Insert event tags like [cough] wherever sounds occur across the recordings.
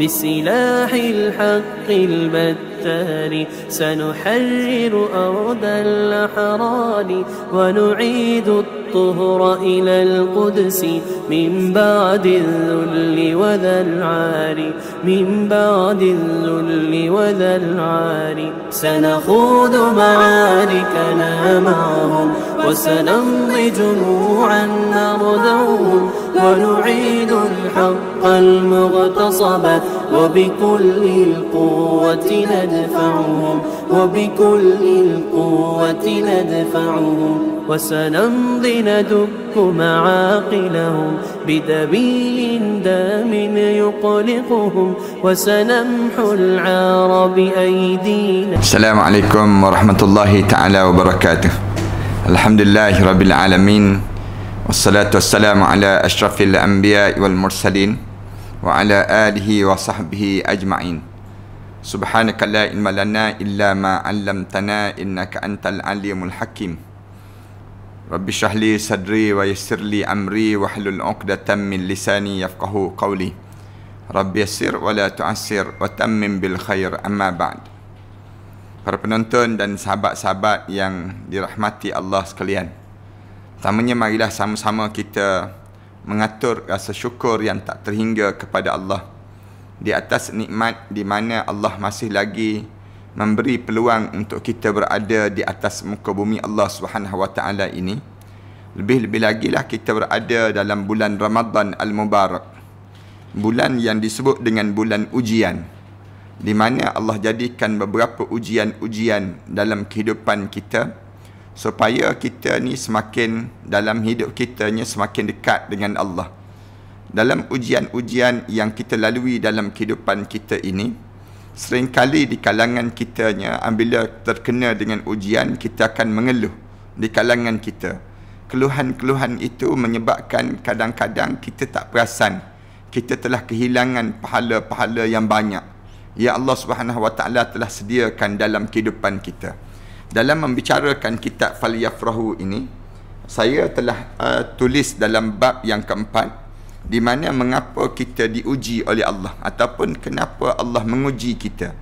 بسلاح الحق البتار سنحرر أرض الأحرار ونعيد الطهر إلى القدس من بعد الذل وذا العار من بعد الذل وذا العار سنخوض معاركنا معهم وسنمضي جموعا نرضوهم ونعيد الحق المغتصب وبكل القوة ندفعهم وبكل القوة ندفعهم وسنمضي ندك معاقلهم بدبيل دام يقلقهم وسنمحو العار بأيدينا السلام عليكم ورحمة الله تعالى وبركاته الحمد لله رب العالمين Wassalatu wassalamu ala ashrafil anbiya wal mursalin wa ala alihi wa sahbihi ajma'in. Subhanaka la ilma illa ma innaka antal alimul hakim. Rabbi shrah sadri wa yassir amri wa hlul 'uqdatam min lisani yafqahu qawli. Rabbi yassir wa la tu'assir wa tammim bil khair amma ba'd. Para penonton dan sahabat-sahabat yang dirahmati Allah sekalian. Pertamanya marilah sama-sama kita mengatur rasa syukur yang tak terhingga kepada Allah di atas nikmat di mana Allah masih lagi memberi peluang untuk kita berada di atas muka bumi Allah Subhanahu Wa Taala ini. Lebih-lebih lagi lah kita berada dalam bulan Ramadhan Al-Mubarak. Bulan yang disebut dengan bulan ujian. Di mana Allah jadikan beberapa ujian-ujian dalam kehidupan Kita supaya kita ni semakin dalam hidup kita ni semakin dekat dengan Allah. Dalam ujian-ujian yang kita lalui dalam kehidupan kita ini, seringkali di kalangan kita ni apabila terkena dengan ujian, kita akan mengeluh di kalangan kita. Keluhan-keluhan itu menyebabkan kadang-kadang kita tak perasan kita telah kehilangan pahala-pahala yang banyak. Ya Allah Subhanahu Wa Taala telah sediakan dalam kehidupan kita dalam membicarakan kitab Falyafrahu ini saya telah uh, tulis dalam bab yang keempat di mana mengapa kita diuji oleh Allah ataupun kenapa Allah menguji kita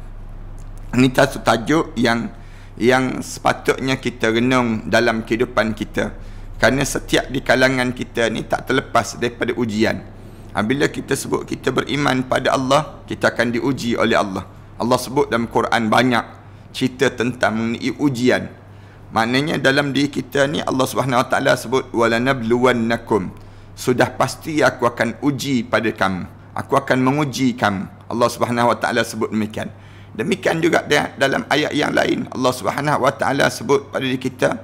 ini satu tajuk yang yang sepatutnya kita renung dalam kehidupan kita kerana setiap di kalangan kita ni tak terlepas daripada ujian ha, bila kita sebut kita beriman pada Allah kita akan diuji oleh Allah Allah sebut dalam Quran banyak cerita tentang mengenai ujian. Maknanya dalam diri kita ni Allah Subhanahu Wa Taala sebut walanabluwannakum. Sudah pasti aku akan uji pada kamu. Aku akan menguji kamu. Allah Subhanahu Wa Taala sebut demikian. Demikian juga dia dalam ayat yang lain Allah Subhanahu Wa Taala sebut pada diri kita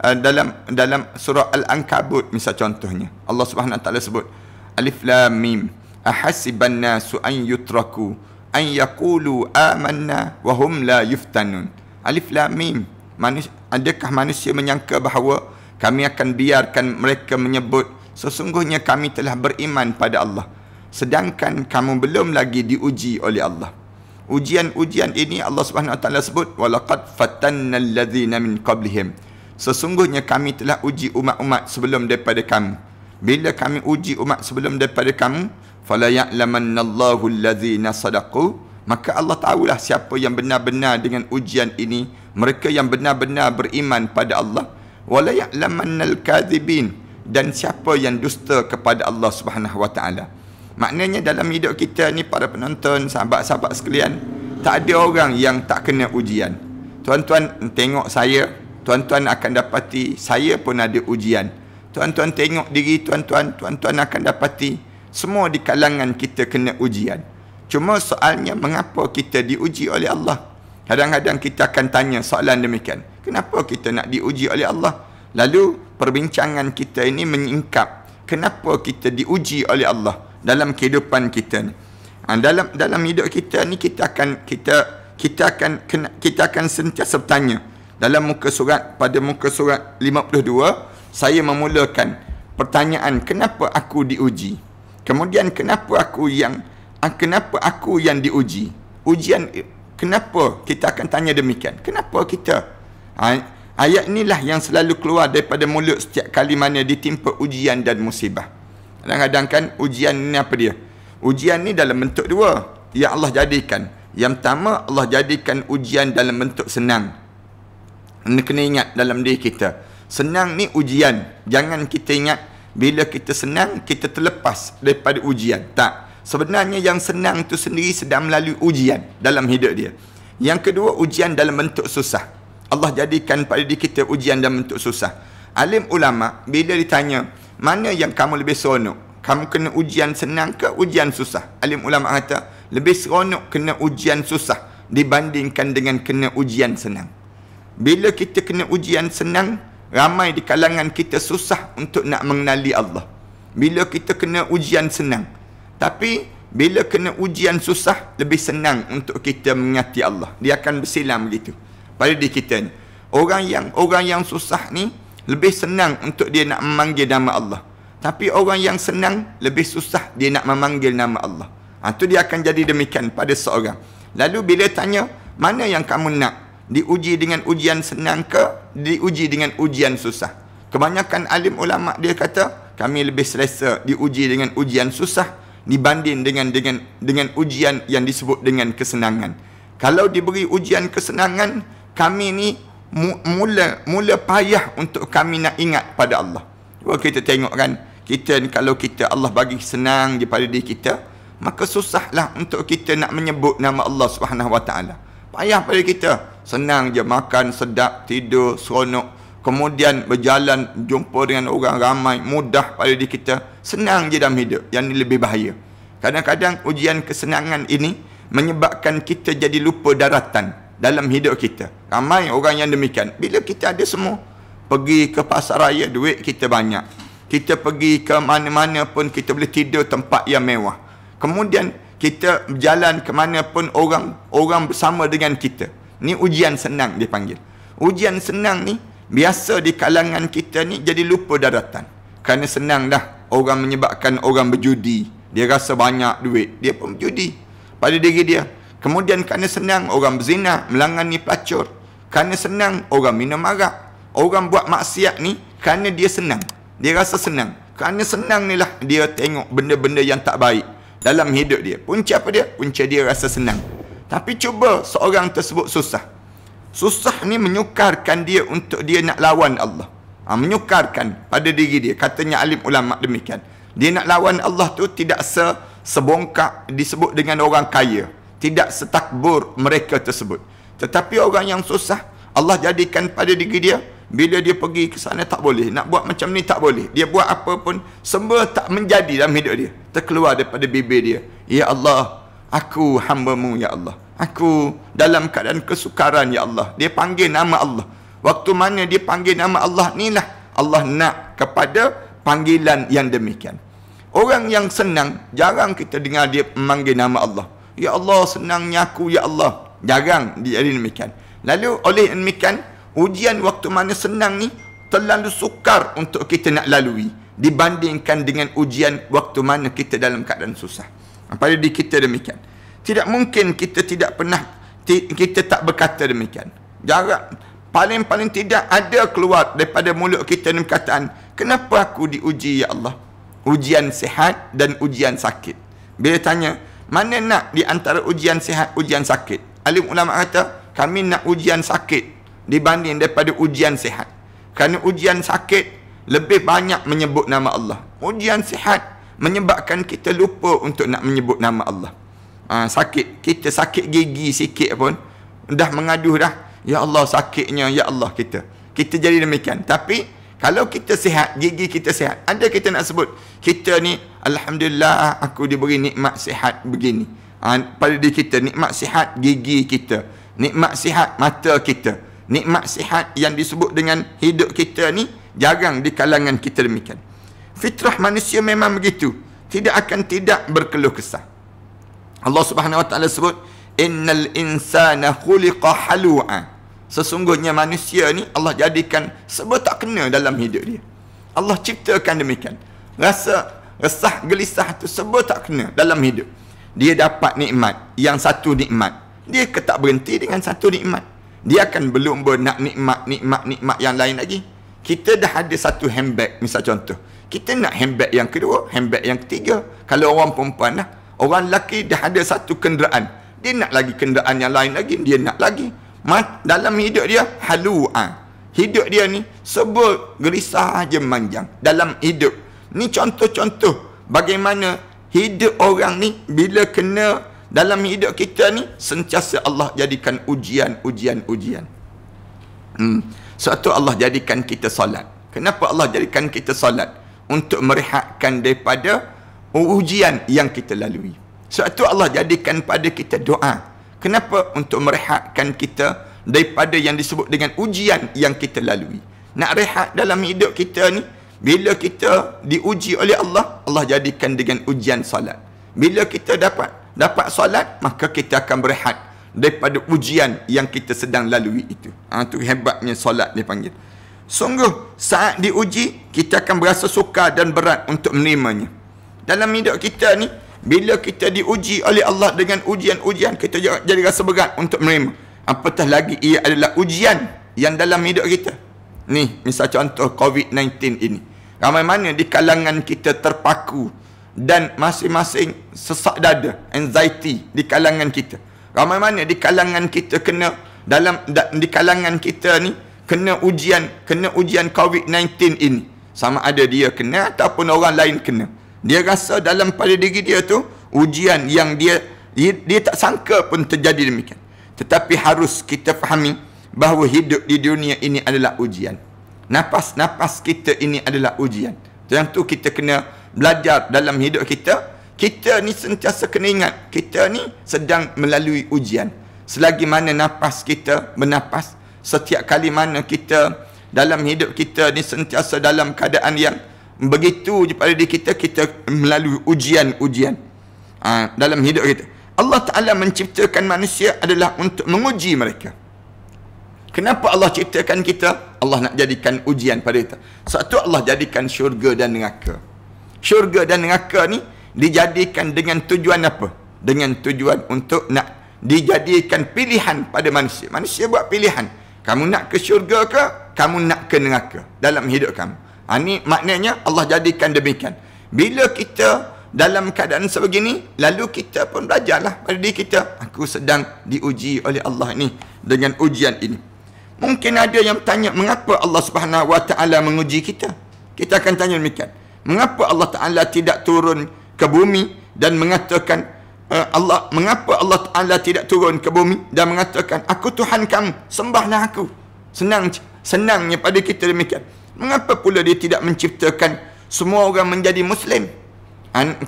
eh, dalam dalam surah Al-Ankabut misal contohnya. Allah Subhanahu Wa Taala sebut Alif Lam Mim. Ahasibannasu an yutraku an yaqulu amanna wa hum la yuftanun. Alif lam mim. Manus adakah manusia menyangka bahawa kami akan biarkan mereka menyebut sesungguhnya kami telah beriman pada Allah sedangkan kamu belum lagi diuji oleh Allah. Ujian-ujian ini Allah Subhanahu Wa Taala sebut walaqad fatanna alladhina min qablihim. Sesungguhnya kami telah uji umat-umat sebelum daripada kamu. Bila kami uji umat sebelum daripada kamu, fala ya'lamanna Allahu allazina sadaqu maka Allah tahulah siapa yang benar-benar dengan ujian ini mereka yang benar-benar beriman pada Allah wala ya'lamanna al-kadhibin dan siapa yang dusta kepada Allah Subhanahu wa taala maknanya dalam hidup kita ni para penonton sahabat-sahabat sekalian tak ada orang yang tak kena ujian tuan-tuan tengok saya tuan-tuan akan dapati saya pun ada ujian tuan-tuan tengok diri tuan-tuan tuan-tuan akan dapati semua di kalangan kita kena ujian. Cuma soalnya mengapa kita diuji oleh Allah? Kadang-kadang kita akan tanya soalan demikian. Kenapa kita nak diuji oleh Allah? Lalu perbincangan kita ini menyingkap kenapa kita diuji oleh Allah dalam kehidupan kita ni. Ha, dalam dalam hidup kita ni kita akan kita kita akan kena, kita akan sentiasa bertanya dalam muka surat pada muka surat 52 saya memulakan pertanyaan kenapa aku diuji? Kemudian kenapa aku yang ah, kenapa aku yang diuji? Ujian eh, kenapa kita akan tanya demikian? Kenapa kita? Ha, ayat inilah yang selalu keluar daripada mulut setiap kali mana ditimpa ujian dan musibah. Kadang-kadang kan ujian ni apa dia? Ujian ni dalam bentuk dua. Ya Allah jadikan. Yang pertama Allah jadikan ujian dalam bentuk senang. Kena ingat dalam diri kita. Senang ni ujian. Jangan kita ingat bila kita senang kita terlepas daripada ujian tak sebenarnya yang senang tu sendiri sedang melalui ujian dalam hidup dia yang kedua ujian dalam bentuk susah Allah jadikan pada diri kita ujian dalam bentuk susah alim ulama bila ditanya mana yang kamu lebih seronok kamu kena ujian senang ke ujian susah alim ulama kata lebih seronok kena ujian susah dibandingkan dengan kena ujian senang bila kita kena ujian senang ramai di kalangan kita susah untuk nak mengenali Allah. Bila kita kena ujian senang. Tapi bila kena ujian susah, lebih senang untuk kita mengerti Allah. Dia akan bersilam begitu. Pada diri kita ni. Orang yang orang yang susah ni, lebih senang untuk dia nak memanggil nama Allah. Tapi orang yang senang, lebih susah dia nak memanggil nama Allah. Itu ha, dia akan jadi demikian pada seorang. Lalu bila tanya, mana yang kamu nak? diuji dengan ujian senang ke diuji dengan ujian susah kebanyakan alim ulama dia kata kami lebih selesa diuji dengan ujian susah dibanding dengan dengan dengan ujian yang disebut dengan kesenangan kalau diberi ujian kesenangan kami ni mula mula payah untuk kami nak ingat pada Allah kalau kita tengok kan kita kalau kita Allah bagi senang di daripada diri kita maka susahlah untuk kita nak menyebut nama Allah Subhanahu Wa Taala payah pada kita Senang je makan sedap, tidur, seronok. Kemudian berjalan jumpa dengan orang ramai mudah pada diri kita. Senang je dalam hidup. Yang ini lebih bahaya. Kadang-kadang ujian kesenangan ini menyebabkan kita jadi lupa daratan dalam hidup kita. Ramai orang yang demikian. Bila kita ada semua, pergi ke pasar raya, duit kita banyak. Kita pergi ke mana-mana pun, kita boleh tidur tempat yang mewah. Kemudian, kita berjalan ke mana pun orang orang bersama dengan kita. Ni ujian senang dipanggil. Ujian senang ni biasa di kalangan kita ni jadi lupa daratan. Karena senang dah orang menyebabkan orang berjudi. Dia rasa banyak duit. Dia pun berjudi pada diri dia. Kemudian kerana senang orang berzina, ni pelacur. Kerana senang orang minum arak. Orang buat maksiat ni kerana dia senang. Dia rasa senang. Kerana senang ni lah dia tengok benda-benda yang tak baik dalam hidup dia. Punca apa dia? Punca dia rasa senang. Tapi cuba seorang tersebut susah. Susah ni menyukarkan dia untuk dia nak lawan Allah. Ha, menyukarkan pada diri dia. Katanya alim ulama demikian. Dia nak lawan Allah tu tidak se sebongkak disebut dengan orang kaya. Tidak setakbur mereka tersebut. Tetapi orang yang susah, Allah jadikan pada diri dia. Bila dia pergi ke sana tak boleh. Nak buat macam ni tak boleh. Dia buat apa pun, semua tak menjadi dalam hidup dia. Terkeluar daripada bibir dia. Ya Allah, Aku hambamu ya Allah Aku dalam keadaan kesukaran ya Allah Dia panggil nama Allah Waktu mana dia panggil nama Allah Inilah Allah nak kepada panggilan yang demikian Orang yang senang Jarang kita dengar dia memanggil nama Allah Ya Allah senangnya aku ya Allah Jarang dia demikian Lalu oleh demikian Ujian waktu mana senang ni Terlalu sukar untuk kita nak lalui Dibandingkan dengan ujian waktu mana kita dalam keadaan susah pada diri kita demikian tidak mungkin kita tidak pernah kita tak berkata demikian jarak paling-paling tidak ada keluar daripada mulut kita dengan perkataan kenapa aku diuji ya Allah ujian sihat dan ujian sakit bila tanya mana nak di antara ujian sihat ujian sakit alim ulama kata kami nak ujian sakit dibanding daripada ujian sihat kerana ujian sakit lebih banyak menyebut nama Allah ujian sihat menyebabkan kita lupa untuk nak menyebut nama Allah. Ha, sakit, kita sakit gigi sikit pun dah mengaduh dah, ya Allah sakitnya ya Allah kita. Kita jadi demikian. Tapi kalau kita sihat, gigi kita sihat, ada kita nak sebut, kita ni alhamdulillah aku diberi nikmat sihat begini. Ha, pada diri kita nikmat sihat gigi kita, nikmat sihat mata kita, nikmat sihat yang disebut dengan hidup kita ni jarang di kalangan kita demikian. Fitrah manusia memang begitu. Tidak akan tidak berkeluh kesah. Allah Subhanahu Wa Taala sebut, "Innal insana khuliqa halu'a." Sesungguhnya manusia ni Allah jadikan sebut tak kena dalam hidup dia. Allah ciptakan demikian. Rasa resah gelisah tu sebut tak kena dalam hidup. Dia dapat nikmat, yang satu nikmat. Dia ke tak berhenti dengan satu nikmat. Dia akan berlumba nak nikmat, nikmat, nikmat yang lain lagi. Kita dah ada satu handbag, misal contoh kita nak handbag yang kedua, handbag yang ketiga. Kalau orang perempuan lah. Orang lelaki dah ada satu kenderaan. Dia nak lagi kenderaan yang lain lagi. Dia nak lagi. Mat, dalam hidup dia, halua. Ah. Hidup dia ni, sebut gerisah je manjang. Dalam hidup. Ni contoh-contoh bagaimana hidup orang ni bila kena dalam hidup kita ni sentiasa Allah jadikan ujian ujian ujian hmm. suatu Allah jadikan kita salat. kenapa Allah jadikan kita salat? untuk merehatkan daripada ujian yang kita lalui. Sebab itu Allah jadikan pada kita doa. Kenapa? Untuk merehatkan kita daripada yang disebut dengan ujian yang kita lalui. Nak rehat dalam hidup kita ni, bila kita diuji oleh Allah, Allah jadikan dengan ujian salat. Bila kita dapat dapat salat, maka kita akan berehat daripada ujian yang kita sedang lalui itu. Itu ha, hebatnya salat dia panggil. Sungguh saat diuji kita akan berasa sukar dan berat untuk menerimanya. Dalam hidup kita ni bila kita diuji oleh Allah dengan ujian-ujian kita jadi rasa berat untuk menerima. Apatah lagi ia adalah ujian yang dalam hidup kita. Ni misal contoh COVID-19 ini. Ramai mana di kalangan kita terpaku dan masing-masing sesak dada, anxiety di kalangan kita. Ramai mana di kalangan kita kena dalam di kalangan kita ni kena ujian kena ujian COVID-19 ini sama ada dia kena ataupun orang lain kena dia rasa dalam pada diri dia tu ujian yang dia dia, dia tak sangka pun terjadi demikian tetapi harus kita fahami bahawa hidup di dunia ini adalah ujian nafas-nafas kita ini adalah ujian dan tu kita kena belajar dalam hidup kita kita ni sentiasa kena ingat kita ni sedang melalui ujian selagi mana nafas kita bernafas setiap kali mana kita dalam hidup kita ni sentiasa dalam keadaan yang begitu kepada diri kita kita melalui ujian-ujian ha, dalam hidup kita Allah Ta'ala menciptakan manusia adalah untuk menguji mereka kenapa Allah ciptakan kita Allah nak jadikan ujian pada kita satu Allah jadikan syurga dan neraka syurga dan neraka ni dijadikan dengan tujuan apa dengan tujuan untuk nak dijadikan pilihan pada manusia manusia buat pilihan kamu nak ke syurga ke? Kamu nak ke neraka dalam hidup kamu? Ha, ini maknanya Allah jadikan demikian. Bila kita dalam keadaan sebegini, lalu kita pun belajarlah pada diri kita. Aku sedang diuji oleh Allah ini dengan ujian ini. Mungkin ada yang tanya mengapa Allah Subhanahu Wa Taala menguji kita? Kita akan tanya demikian. Mengapa Allah Taala tidak turun ke bumi dan mengatakan Eh, Allah mengapa Allah Taala tidak turun ke bumi dan mengatakan aku Tuhan kamu sembahlah aku senang senangnya pada kita demikian mengapa pula dia tidak menciptakan semua orang menjadi muslim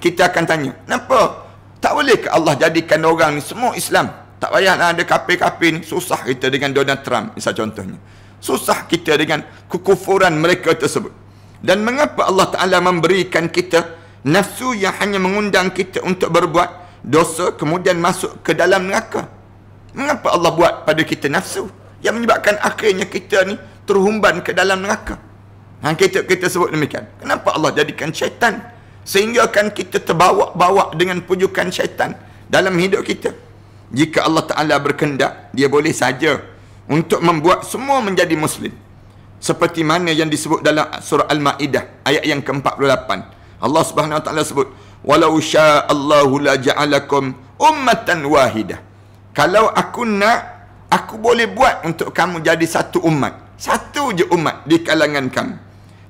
kita akan tanya kenapa tak boleh ke Allah jadikan orang ni semua Islam tak payahlah ada kapi-kapi ni susah kita dengan Donald Trump misal contohnya susah kita dengan kekufuran mereka tersebut dan mengapa Allah Taala memberikan kita nafsu yang hanya mengundang kita untuk berbuat dosa kemudian masuk ke dalam neraka. Mengapa Allah buat pada kita nafsu yang menyebabkan akhirnya kita ni terhumban ke dalam neraka? Hang kita kita sebut demikian. Kenapa Allah jadikan syaitan sehingga kan kita terbawa-bawa dengan pujukan syaitan dalam hidup kita? Jika Allah Taala berkehendak, dia boleh saja untuk membuat semua menjadi muslim. Seperti mana yang disebut dalam surah Al-Maidah ayat yang ke-48. Allah Subhanahu Wa Taala sebut, walau syaa Allahu la ja'alakum ummatan wahidah. Kalau aku nak, aku boleh buat untuk kamu jadi satu umat. Satu je umat di kalangan kamu.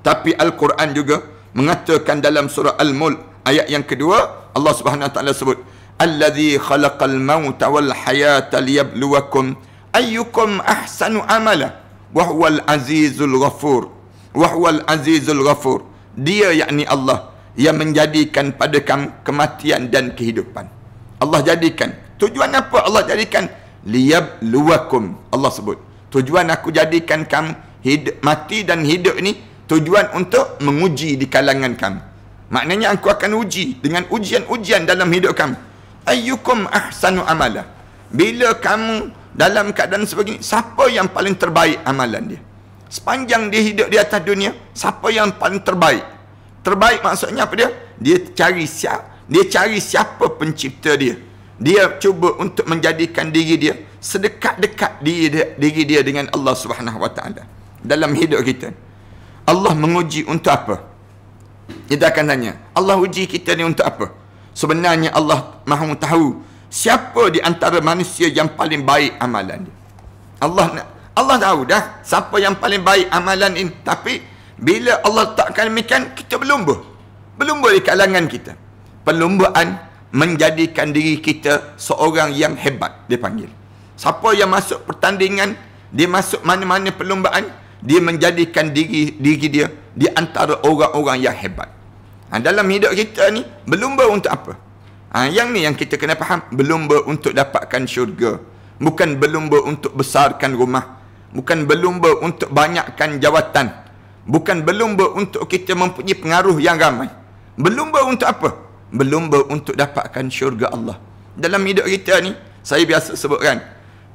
Tapi Al-Quran juga mengatakan dalam surah al Mul ayat yang kedua, Allah Subhanahu taala sebut, "Allazi khalaqal mauta wal hayata liyabluwakum ayyukum ahsanu amala wa azizul ghafur." Wa azizul ghafur. Dia yakni Allah yang menjadikan pada kamu kematian dan kehidupan. Allah jadikan. Tujuan apa Allah jadikan? liab luwakum. Allah sebut. Tujuan aku jadikan kamu hidup, mati dan hidup ini tujuan untuk menguji di kalangan kamu. Maknanya aku akan uji dengan ujian-ujian dalam hidup kamu. Ayyukum ahsanu amala. Bila kamu dalam keadaan sebegini, siapa yang paling terbaik amalan dia? Sepanjang dia hidup di atas dunia, siapa yang paling terbaik? Terbaik maksudnya apa dia? Dia cari siap Dia cari siapa pencipta dia? Dia cuba untuk menjadikan diri dia sedekat-dekat diri dia, diri dia dengan Allah Subhanahu Wa Taala dalam hidup kita. Allah menguji untuk apa? Kita akan tanya. Allah uji kita ni untuk apa? Sebenarnya Allah mahu tahu siapa di antara manusia yang paling baik amalan dia. Allah Allah tahu dah siapa yang paling baik amalan ini tapi bila Allah takkan demikian, kita berlumba. Berlumba di kalangan kita. Perlumbaan menjadikan diri kita seorang yang hebat, dipanggil. Siapa yang masuk pertandingan, dia masuk mana-mana perlumbaan, dia menjadikan diri diri dia di antara orang-orang yang hebat. Ha, dalam hidup kita ni, berlumba untuk apa? Ha, yang ni yang kita kena faham. Berlumba untuk dapatkan syurga. Bukan berlumba untuk besarkan rumah. Bukan berlumba untuk banyakkan Jawatan. Bukan belum berlumba untuk kita mempunyai pengaruh yang ramai. Berlumba untuk apa? Belum Berlumba untuk dapatkan syurga Allah. Dalam hidup kita ni, saya biasa sebutkan.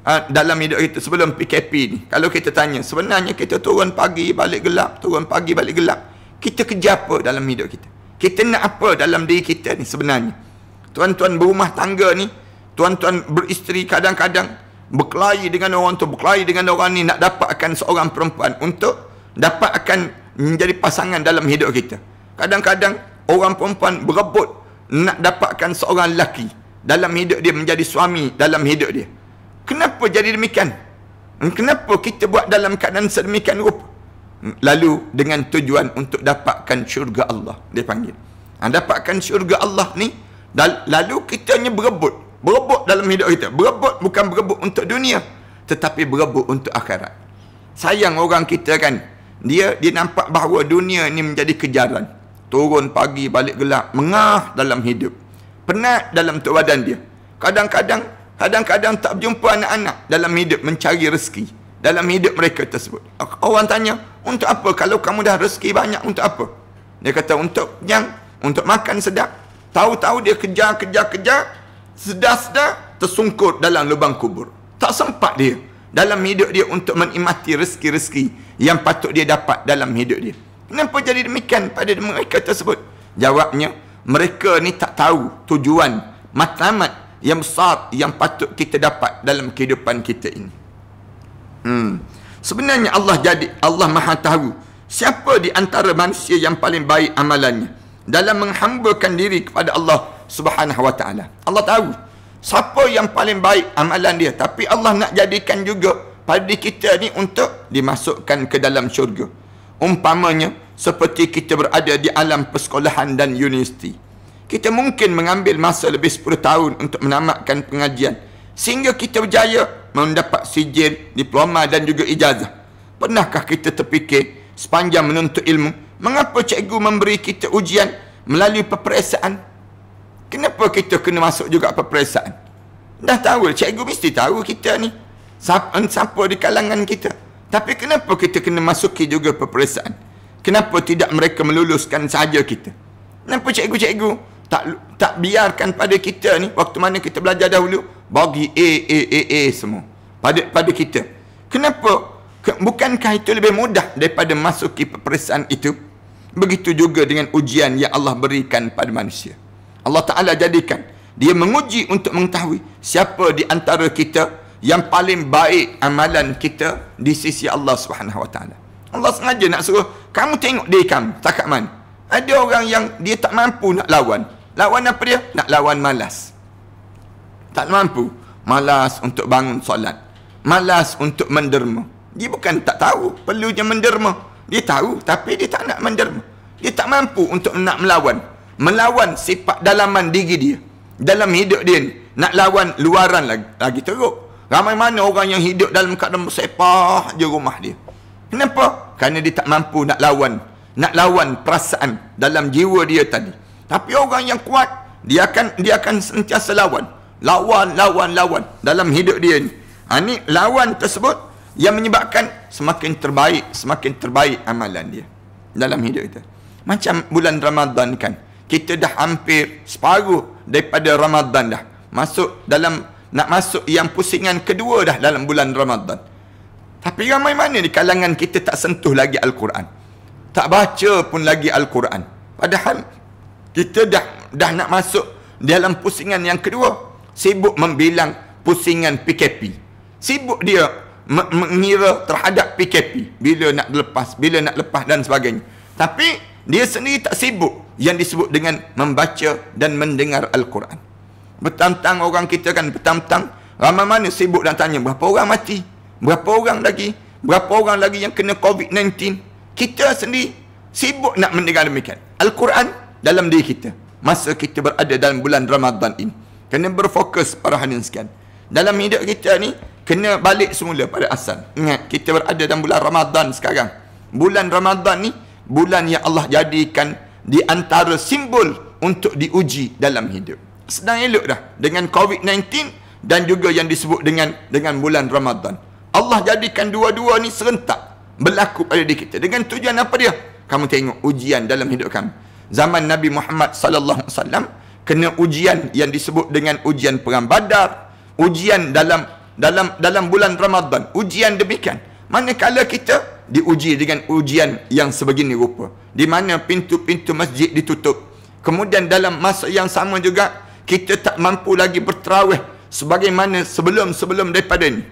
Ha, dalam hidup kita sebelum PKP ni. Kalau kita tanya, sebenarnya kita turun pagi balik gelap, turun pagi balik gelap. Kita kerja apa dalam hidup kita? Kita nak apa dalam diri kita ni sebenarnya? Tuan-tuan berumah tangga ni, tuan-tuan beristeri kadang-kadang berkelahi dengan orang tu, berkelahi dengan orang ni nak dapatkan seorang perempuan untuk dapat akan menjadi pasangan dalam hidup kita. Kadang-kadang orang perempuan berebut nak dapatkan seorang lelaki dalam hidup dia menjadi suami dalam hidup dia. Kenapa jadi demikian? Kenapa kita buat dalam keadaan sedemikian rupa? Lalu dengan tujuan untuk dapatkan syurga Allah dia panggil. Ha, dapatkan syurga Allah ni lalu kita hanya berebut berebut dalam hidup kita berebut bukan berebut untuk dunia tetapi berebut untuk akhirat sayang orang kita kan dia dia nampak bahawa dunia ini menjadi kejaran turun pagi balik gelap mengah dalam hidup penat dalam tu badan dia kadang-kadang kadang-kadang tak berjumpa anak-anak dalam hidup mencari rezeki dalam hidup mereka tersebut orang tanya untuk apa kalau kamu dah rezeki banyak untuk apa dia kata untuk yang untuk makan sedap tahu-tahu dia kejar kejar kejar sedar-sedar tersungkur dalam lubang kubur tak sempat dia dalam hidup dia untuk menikmati rezeki-rezeki yang patut dia dapat dalam hidup dia. Kenapa jadi demikian pada mereka tersebut? Jawabnya, mereka ni tak tahu tujuan matlamat yang besar yang patut kita dapat dalam kehidupan kita ini. Hmm. Sebenarnya Allah jadi Allah Maha tahu siapa di antara manusia yang paling baik amalannya dalam menghambakan diri kepada Allah Subhanahu wa taala. Allah tahu siapa yang paling baik amalan dia tapi Allah nak jadikan juga pada kita ni untuk dimasukkan ke dalam syurga umpamanya seperti kita berada di alam persekolahan dan universiti kita mungkin mengambil masa lebih 10 tahun untuk menamatkan pengajian sehingga kita berjaya mendapat sijil, diploma dan juga ijazah pernahkah kita terfikir sepanjang menuntut ilmu mengapa cikgu memberi kita ujian melalui peperiksaan Kenapa kita kena masuk juga peperiksaan? Dah tahu, cikgu mesti tahu kita ni. Siapa, eh, siapa di kalangan kita. Tapi kenapa kita kena masuki juga peperiksaan? Kenapa tidak mereka meluluskan saja kita? Kenapa cikgu-cikgu tak tak biarkan pada kita ni waktu mana kita belajar dahulu bagi A, A, A, A semua pada pada kita? Kenapa? Bukankah itu lebih mudah daripada masuki peperiksaan itu? Begitu juga dengan ujian yang Allah berikan pada manusia. Allah Ta'ala jadikan dia menguji untuk mengetahui siapa di antara kita yang paling baik amalan kita di sisi Allah Subhanahu Wa Ta'ala Allah sengaja nak suruh kamu tengok diri kamu takat mana ada orang yang dia tak mampu nak lawan lawan apa dia? nak lawan malas tak mampu malas untuk bangun solat malas untuk menderma dia bukan tak tahu perlunya menderma dia tahu tapi dia tak nak menderma dia tak mampu untuk nak melawan melawan sifat dalaman diri dia dalam hidup dia ni nak lawan luaran lagi, lagi teruk ramai mana orang yang hidup dalam keadaan bersepah je rumah dia kenapa? kerana dia tak mampu nak lawan nak lawan perasaan dalam jiwa dia tadi tapi orang yang kuat dia akan dia akan sentiasa lawan lawan lawan lawan dalam hidup dia ni ha, ni lawan tersebut yang menyebabkan semakin terbaik semakin terbaik amalan dia dalam hidup kita macam bulan Ramadan kan kita dah hampir separuh daripada Ramadan dah. Masuk dalam nak masuk yang pusingan kedua dah dalam bulan Ramadan. Tapi ramai mana di kalangan kita tak sentuh lagi Al-Quran. Tak baca pun lagi Al-Quran. Padahal kita dah dah nak masuk dalam pusingan yang kedua. Sibuk membilang pusingan PKP. Sibuk dia mengira terhadap PKP. Bila nak lepas, bila nak lepas dan sebagainya. Tapi dia sendiri tak sibuk yang disebut dengan membaca dan mendengar Al-Quran. Bertantang orang kita kan, bertantang ramai mana sibuk dan tanya berapa orang mati, berapa orang lagi, berapa orang lagi yang kena COVID-19. Kita sendiri sibuk nak mendengar demikian. Al-Quran dalam diri kita. Masa kita berada dalam bulan Ramadan ini. Kena berfokus para hadirin sekian. Dalam hidup kita ni, kena balik semula pada asal. Ingat, kita berada dalam bulan Ramadan sekarang. Bulan Ramadan ni, bulan yang Allah jadikan di antara simbol untuk diuji dalam hidup. Sedang elok dah dengan COVID-19 dan juga yang disebut dengan dengan bulan Ramadan. Allah jadikan dua-dua ni serentak berlaku pada diri kita. Dengan tujuan apa dia? Kamu tengok ujian dalam hidup kamu. Zaman Nabi Muhammad sallallahu alaihi wasallam kena ujian yang disebut dengan ujian perang Badar, ujian dalam dalam dalam bulan Ramadan, ujian demikian. Manakala kita diuji dengan ujian yang sebegini rupa. Di mana pintu-pintu masjid ditutup. Kemudian dalam masa yang sama juga, kita tak mampu lagi berterawih sebagaimana sebelum-sebelum daripada ini.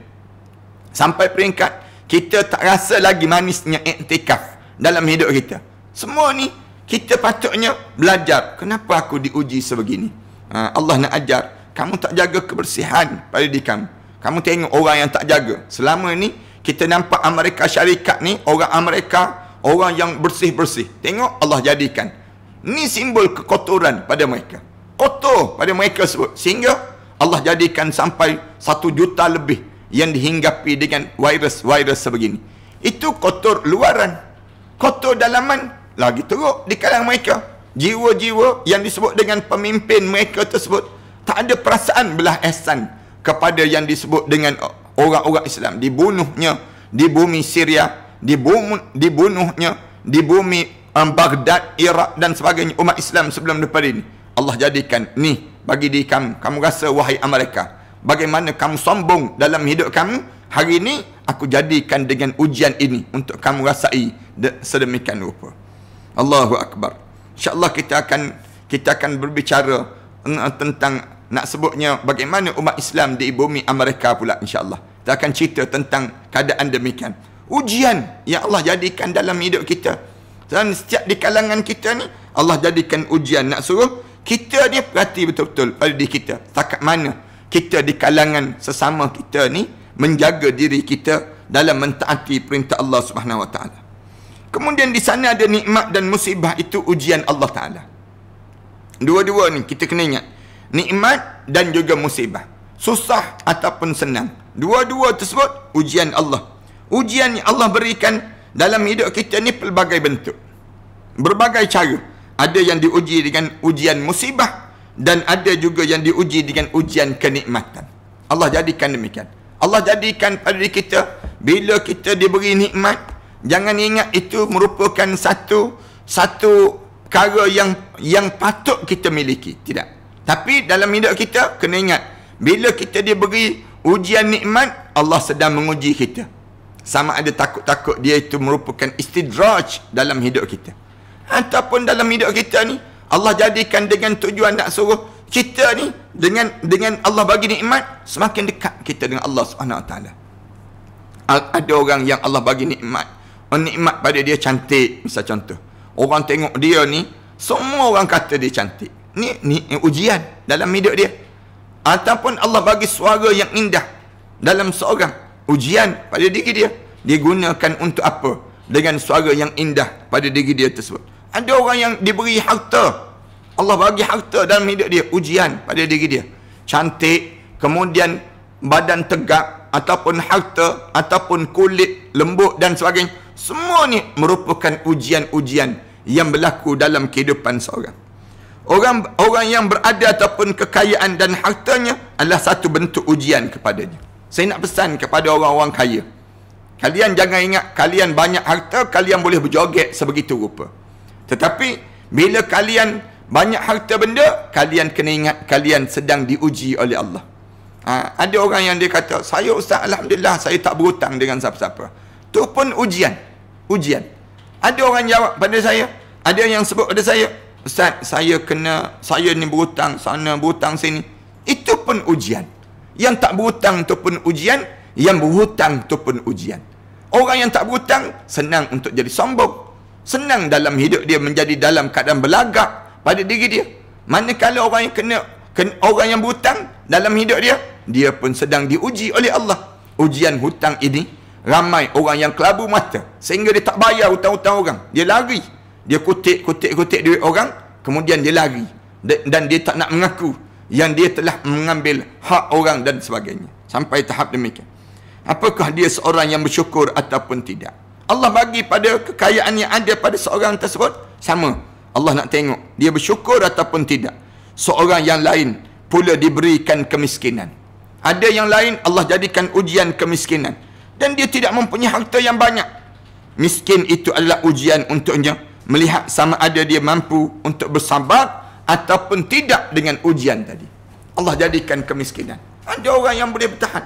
Sampai peringkat, kita tak rasa lagi manisnya iktikaf dalam hidup kita. Semua ni kita patutnya belajar. Kenapa aku diuji sebegini? Ha, Allah nak ajar. Kamu tak jaga kebersihan pada diri kamu. Kamu tengok orang yang tak jaga. Selama ni kita nampak Amerika Syarikat ni orang Amerika orang yang bersih-bersih tengok Allah jadikan ni simbol kekotoran pada mereka kotor pada mereka sebut sehingga Allah jadikan sampai satu juta lebih yang dihinggapi dengan virus-virus sebegini itu kotor luaran kotor dalaman lagi teruk di kalangan mereka jiwa-jiwa yang disebut dengan pemimpin mereka tersebut tak ada perasaan belah ehsan kepada yang disebut dengan orang-orang Islam dibunuhnya di bumi Syria, dibunuh, dibunuhnya di bumi um, Baghdad, Iraq dan sebagainya umat Islam sebelum daripada ini. Allah jadikan ni bagi diri kamu. Kamu rasa wahai Amerika, bagaimana kamu sombong dalam hidup kamu? Hari ini aku jadikan dengan ujian ini untuk kamu rasai sedemikian rupa. Allahu Akbar. insya Allah kita akan kita akan berbicara uh, tentang nak sebutnya bagaimana umat Islam di bumi Amerika pula insyaAllah. Kita akan cerita tentang keadaan demikian. Ujian yang Allah jadikan dalam hidup kita. Dan setiap di kalangan kita ni, Allah jadikan ujian nak suruh kita ni perhati betul-betul pada diri kita. Takat mana kita di kalangan sesama kita ni menjaga diri kita dalam mentaati perintah Allah Subhanahu Wa Taala. Kemudian di sana ada nikmat dan musibah itu ujian Allah Taala. Dua-dua ni kita kena ingat nikmat dan juga musibah. Susah ataupun senang. Dua-dua tersebut ujian Allah. Ujian yang Allah berikan dalam hidup kita ni pelbagai bentuk. Berbagai cara. Ada yang diuji dengan ujian musibah dan ada juga yang diuji dengan ujian kenikmatan. Allah jadikan demikian. Allah jadikan pada diri kita bila kita diberi nikmat, jangan ingat itu merupakan satu satu perkara yang yang patut kita miliki. Tidak. Tapi dalam hidup kita kena ingat bila kita dia diberi ujian nikmat Allah sedang menguji kita. Sama ada takut-takut dia itu merupakan istidraj dalam hidup kita. Ataupun dalam hidup kita ni Allah jadikan dengan tujuan nak suruh kita ni dengan dengan Allah bagi nikmat semakin dekat kita dengan Allah Swt. Ada orang yang Allah bagi nikmat, nikmat pada dia cantik, misal contoh. Orang tengok dia ni semua orang kata dia cantik ni ni ujian dalam hidup dia ataupun Allah bagi suara yang indah dalam seorang ujian pada diri dia digunakan untuk apa dengan suara yang indah pada diri dia tersebut ada orang yang diberi harta Allah bagi harta dalam hidup dia ujian pada diri dia cantik kemudian badan tegak ataupun harta ataupun kulit lembut dan sebagainya semua ni merupakan ujian-ujian yang berlaku dalam kehidupan seorang orang orang yang berada ataupun kekayaan dan hartanya adalah satu bentuk ujian kepadanya saya nak pesan kepada orang-orang kaya kalian jangan ingat kalian banyak harta kalian boleh berjoget sebegitu rupa tetapi bila kalian banyak harta benda kalian kena ingat kalian sedang diuji oleh Allah ha, ada orang yang dia kata saya ustaz Alhamdulillah saya tak berhutang dengan siapa-siapa itu pun ujian ujian ada orang jawab pada saya ada yang sebut pada saya Ustaz, saya kena, saya ni berhutang sana, berhutang sini. Itu pun ujian. Yang tak berhutang tu pun ujian, yang berhutang tu pun ujian. Orang yang tak berhutang, senang untuk jadi sombong. Senang dalam hidup dia menjadi dalam keadaan belagak pada diri dia. Manakala orang yang kena, kena orang yang berhutang dalam hidup dia, dia pun sedang diuji oleh Allah. Ujian hutang ini, ramai orang yang kelabu mata. Sehingga dia tak bayar hutang-hutang orang. Dia lari dia kutip kutip kutip duit orang kemudian dia lari dan dia tak nak mengaku yang dia telah mengambil hak orang dan sebagainya sampai tahap demikian apakah dia seorang yang bersyukur ataupun tidak Allah bagi pada kekayaan yang ada pada seorang tersebut sama Allah nak tengok dia bersyukur ataupun tidak seorang yang lain pula diberikan kemiskinan ada yang lain Allah jadikan ujian kemiskinan dan dia tidak mempunyai harta yang banyak miskin itu adalah ujian untuknya melihat sama ada dia mampu untuk bersabar ataupun tidak dengan ujian tadi. Allah jadikan kemiskinan. Ada orang yang boleh bertahan.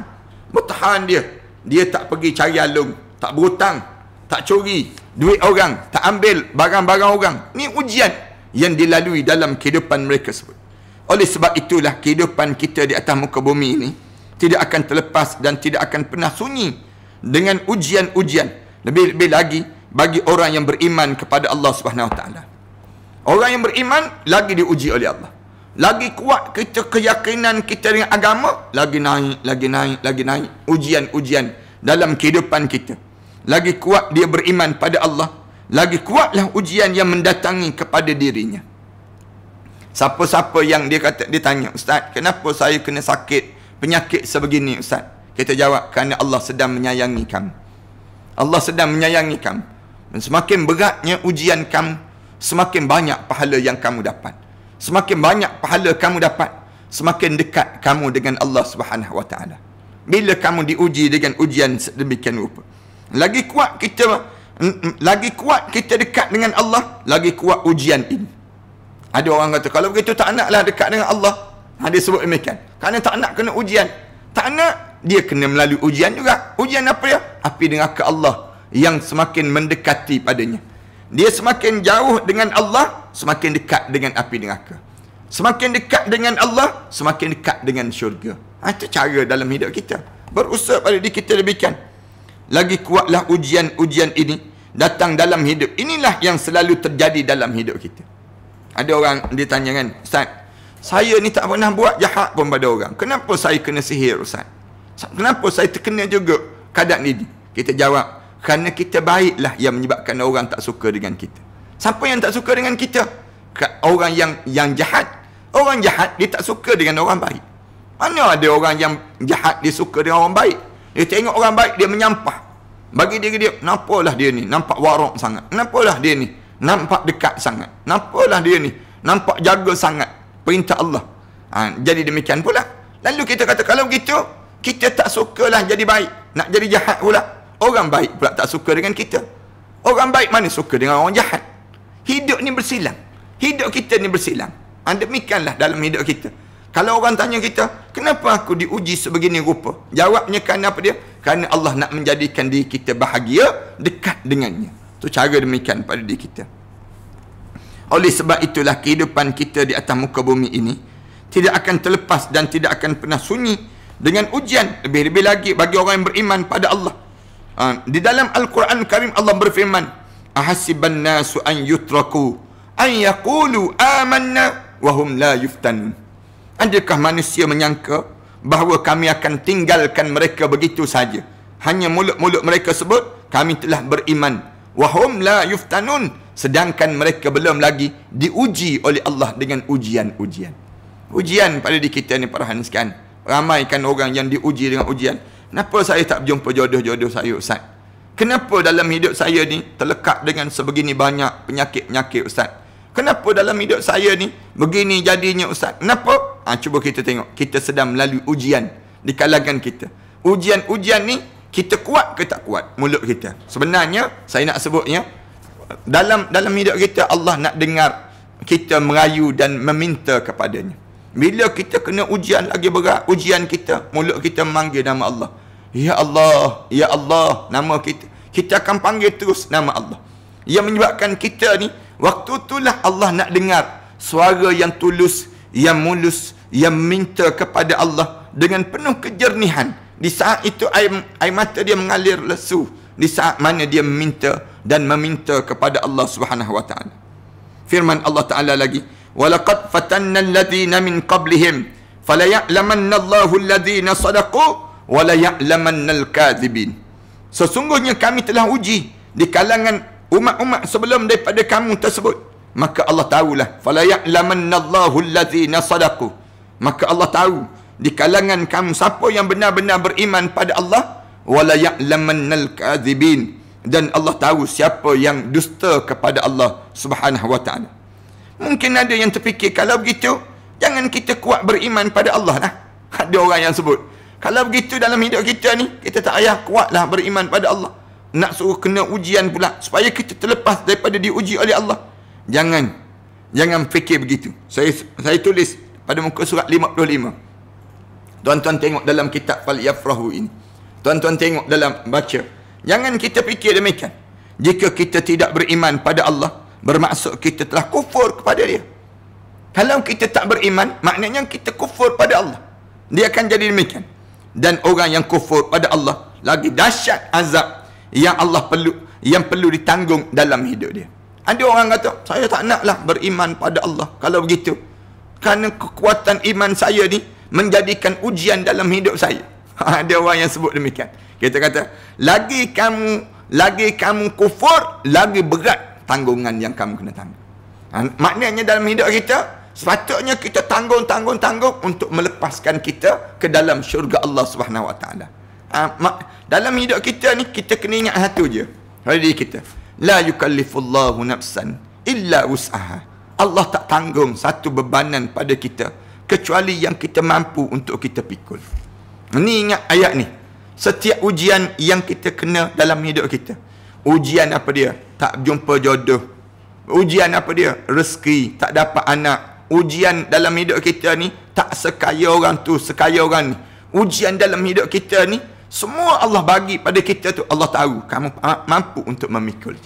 Bertahan dia. Dia tak pergi cari alung. Tak berhutang. Tak curi. Duit orang. Tak ambil barang-barang orang. Ini ujian yang dilalui dalam kehidupan mereka sebut. Oleh sebab itulah kehidupan kita di atas muka bumi ini tidak akan terlepas dan tidak akan pernah sunyi dengan ujian-ujian. lebih -lebih lagi bagi orang yang beriman kepada Allah Subhanahu Wa Taala. Orang yang beriman lagi diuji oleh Allah. Lagi kuat kita keyakinan kita dengan agama, lagi naik, lagi naik, lagi naik ujian-ujian dalam kehidupan kita. Lagi kuat dia beriman pada Allah, lagi kuatlah ujian yang mendatangi kepada dirinya. Siapa-siapa yang dia kata dia tanya, "Ustaz, kenapa saya kena sakit penyakit sebegini, Ustaz?" Kita jawab, "Kerana Allah sedang menyayangi kamu." Allah sedang menyayangi kamu. Dan semakin beratnya ujian kamu, semakin banyak pahala yang kamu dapat. Semakin banyak pahala kamu dapat, semakin dekat kamu dengan Allah Subhanahu Wa Taala. Bila kamu diuji dengan ujian sedemikian rupa. Lagi kuat kita mm, mm, lagi kuat kita dekat dengan Allah, lagi kuat ujian ini. Ada orang kata, kalau begitu tak naklah dekat dengan Allah. Ada ha, sebut demikian. Karena tak nak kena ujian. Tak nak, dia kena melalui ujian juga. Ujian apa ya? Api dengan ke Allah yang semakin mendekati padanya. Dia semakin jauh dengan Allah, semakin dekat dengan api neraka. Semakin dekat dengan Allah, semakin dekat dengan syurga. Ha, itu cara dalam hidup kita. Berusaha pada diri kita demikian. Lagi kuatlah ujian-ujian ini datang dalam hidup. Inilah yang selalu terjadi dalam hidup kita. Ada orang ditanya kan, Ustaz, saya ni tak pernah buat jahat pun pada orang. Kenapa saya kena sihir, Ustaz? Kenapa saya terkena juga kadang ini? Kita jawab, kerana kita baiklah yang menyebabkan orang tak suka dengan kita. Siapa yang tak suka dengan kita? Orang yang yang jahat. Orang jahat dia tak suka dengan orang baik. Mana ada orang yang jahat dia suka dengan orang baik? Dia tengok orang baik dia menyampah. Bagi diri dia, kenapalah dia ni nampak warok sangat. Kenapalah dia ni nampak dekat sangat. Kenapalah dia ni nampak jaga sangat perintah Allah. Ha, jadi demikian pula. Lalu kita kata kalau begitu, kita tak sukalah jadi baik. Nak jadi jahat pula. Orang baik pula tak suka dengan kita. Orang baik mana suka dengan orang jahat. Hidup ni bersilang. Hidup kita ni bersilang. Anda ah, Demikianlah dalam hidup kita. Kalau orang tanya kita, kenapa aku diuji sebegini rupa? Jawabnya kerana apa dia? Kerana Allah nak menjadikan diri kita bahagia dekat dengannya. Itu cara demikian pada diri kita. Oleh sebab itulah kehidupan kita di atas muka bumi ini tidak akan terlepas dan tidak akan pernah sunyi dengan ujian lebih-lebih lagi bagi orang yang beriman pada Allah. Uh, di dalam Al-Quran Karim Allah berfirman, "Ahasiban nasu an yutraku an yaqulu amanna wa hum la yuftanun." Adakah manusia menyangka bahawa kami akan tinggalkan mereka begitu saja? Hanya mulut-mulut mereka sebut kami telah beriman. wahum la yuftanun sedangkan mereka belum lagi diuji oleh Allah dengan ujian-ujian. Ujian pada di kita ni perhanskan. ramai kan orang yang diuji dengan ujian. Kenapa saya tak berjumpa jodoh-jodoh saya Ustaz? Kenapa dalam hidup saya ni terlekat dengan sebegini banyak penyakit-penyakit Ustaz? Kenapa dalam hidup saya ni begini jadinya Ustaz? Kenapa? Ha, cuba kita tengok. Kita sedang melalui ujian di kalangan kita. Ujian-ujian ni kita kuat ke tak kuat mulut kita? Sebenarnya saya nak sebutnya dalam dalam hidup kita Allah nak dengar kita merayu dan meminta kepadanya. Bila kita kena ujian lagi berat, ujian kita, mulut kita memanggil nama Allah. Ya Allah, Ya Allah, nama kita. Kita akan panggil terus nama Allah. Yang menyebabkan kita ni, waktu itulah Allah nak dengar suara yang tulus, yang mulus, yang minta kepada Allah dengan penuh kejernihan. Di saat itu air, air mata dia mengalir lesu. Di saat mana dia minta dan meminta kepada Allah Subhanahu Wa Firman Allah Taala lagi, ولقد فتن الذين من قبلهم فلا يعلم أن الله الذين صدقوا ولا يعلم أن الكاذبين sesungguhnya kami telah uji di kalangan umat-umat sebelum daripada kamu tersebut maka Allah tahulah fala ya'lamanna Allahu allazina sadaqu maka Allah tahu di kalangan kamu siapa yang benar-benar beriman pada Allah wala ya'lamannal kadhibin dan Allah tahu siapa yang dusta kepada Allah subhanahu wa ta'ala Mungkin ada yang terfikir kalau begitu jangan kita kuat beriman pada Allah lah. [laughs] Ada orang yang sebut. Kalau begitu dalam hidup kita ni kita tak payah kuatlah beriman pada Allah. Nak suruh kena ujian pula supaya kita terlepas daripada diuji oleh Allah. Jangan jangan fikir begitu. Saya saya tulis pada muka surat 55. Tuan-tuan tengok dalam kitab Fal Yafrahu ini. Tuan-tuan tengok dalam baca. Jangan kita fikir demikian. Jika kita tidak beriman pada Allah, bermaksud kita telah kufur kepada dia kalau kita tak beriman maknanya kita kufur pada Allah dia akan jadi demikian dan orang yang kufur pada Allah lagi dahsyat azab yang Allah perlu yang perlu ditanggung dalam hidup dia ada orang kata saya tak naklah beriman pada Allah kalau begitu kerana kekuatan iman saya ni menjadikan ujian dalam hidup saya [laughs] ada orang yang sebut demikian kita kata lagi kamu lagi kamu kufur lagi berat tanggungan yang kamu kena tanggung. Ha, maknanya dalam hidup kita, sepatutnya kita tanggung, tanggung, tanggung untuk melepaskan kita ke dalam syurga Allah Subhanahu Wa Taala. Ha, dalam hidup kita ni kita kena ingat satu je. Hari ini kita. La yukallifullahu nafsan illa usaha. Allah tak tanggung satu bebanan pada kita kecuali yang kita mampu untuk kita pikul. Ni ingat ayat ni. Setiap ujian yang kita kena dalam hidup kita. Ujian apa dia? tak jumpa jodoh. Ujian apa dia? Rezeki, tak dapat anak. Ujian dalam hidup kita ni tak sekaya orang tu, sekaya orang ni. Ujian dalam hidup kita ni semua Allah bagi pada kita tu Allah tahu kamu mampu untuk memikul.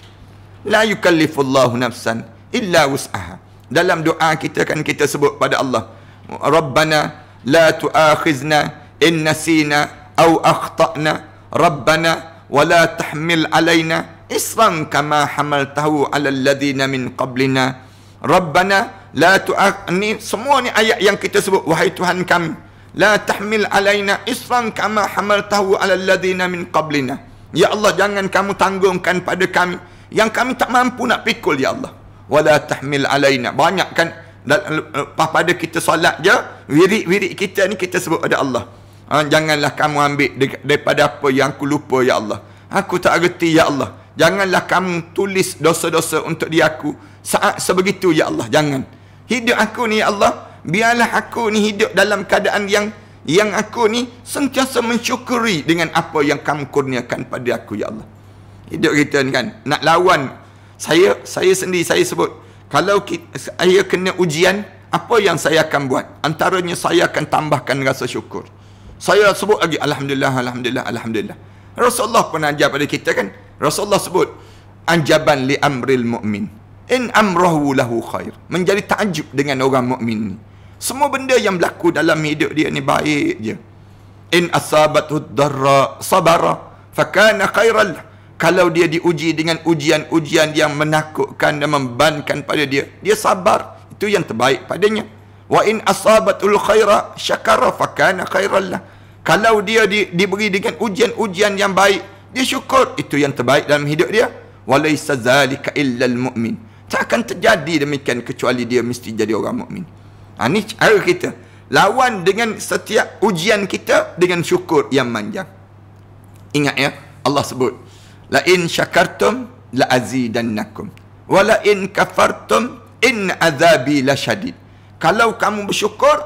La yukallifullahu nafsan illa wus'aha. Dalam doa kita kan kita sebut pada Allah, Rabbana la tu'akhizna in nasina aw akhtana. Rabbana wala tahmil alaina isran kama hamaltahu ala alladhina min qablina rabbana la tu'ak ni semua ni ayat yang kita sebut wahai Tuhan kami la tahmil alaina isran kama hamaltahu ala alladhina min qablina ya Allah jangan kamu tanggungkan pada kami yang kami tak mampu nak pikul ya Allah wala tahmil alaina banyak kan lepas pada kita solat je wirid-wirid kita ni kita sebut pada Allah ha, janganlah kamu ambil daripada apa yang aku lupa ya Allah aku tak erti ya Allah Janganlah kamu tulis dosa-dosa untuk diri aku saat sebegitu ya Allah jangan. Hidup aku ni ya Allah, biarlah aku ni hidup dalam keadaan yang yang aku ni sentiasa mensyukuri dengan apa yang kamu kurniakan pada aku ya Allah. Hidup kita ni kan nak lawan saya saya sendiri saya sebut kalau kita, saya kena ujian apa yang saya akan buat? Antaranya saya akan tambahkan rasa syukur. Saya sebut lagi alhamdulillah alhamdulillah alhamdulillah. Rasulullah pernah ajar pada kita kan Rasulullah sebut anjaban li amril mu'min in amrahu lahu khair menjadi takjub dengan orang mukmin ni semua benda yang berlaku dalam hidup dia ni baik je in asabathu darra sabara fakana khairal kalau dia diuji dengan ujian-ujian yang menakutkan dan membankan pada dia dia sabar itu yang terbaik padanya wa in asabatul khaira syakara fakana khairal kalau dia di, diberi dengan ujian-ujian yang baik dia syukur itu yang terbaik dalam hidup dia walaysa zalika illa almu'min tak akan terjadi demikian kecuali dia mesti jadi orang mukmin ha, ini cara kita lawan dengan setiap ujian kita dengan syukur yang panjang. ingat ya Allah sebut la in syakartum la azidannakum wa la in kafartum in azabi la lasyadid kalau kamu bersyukur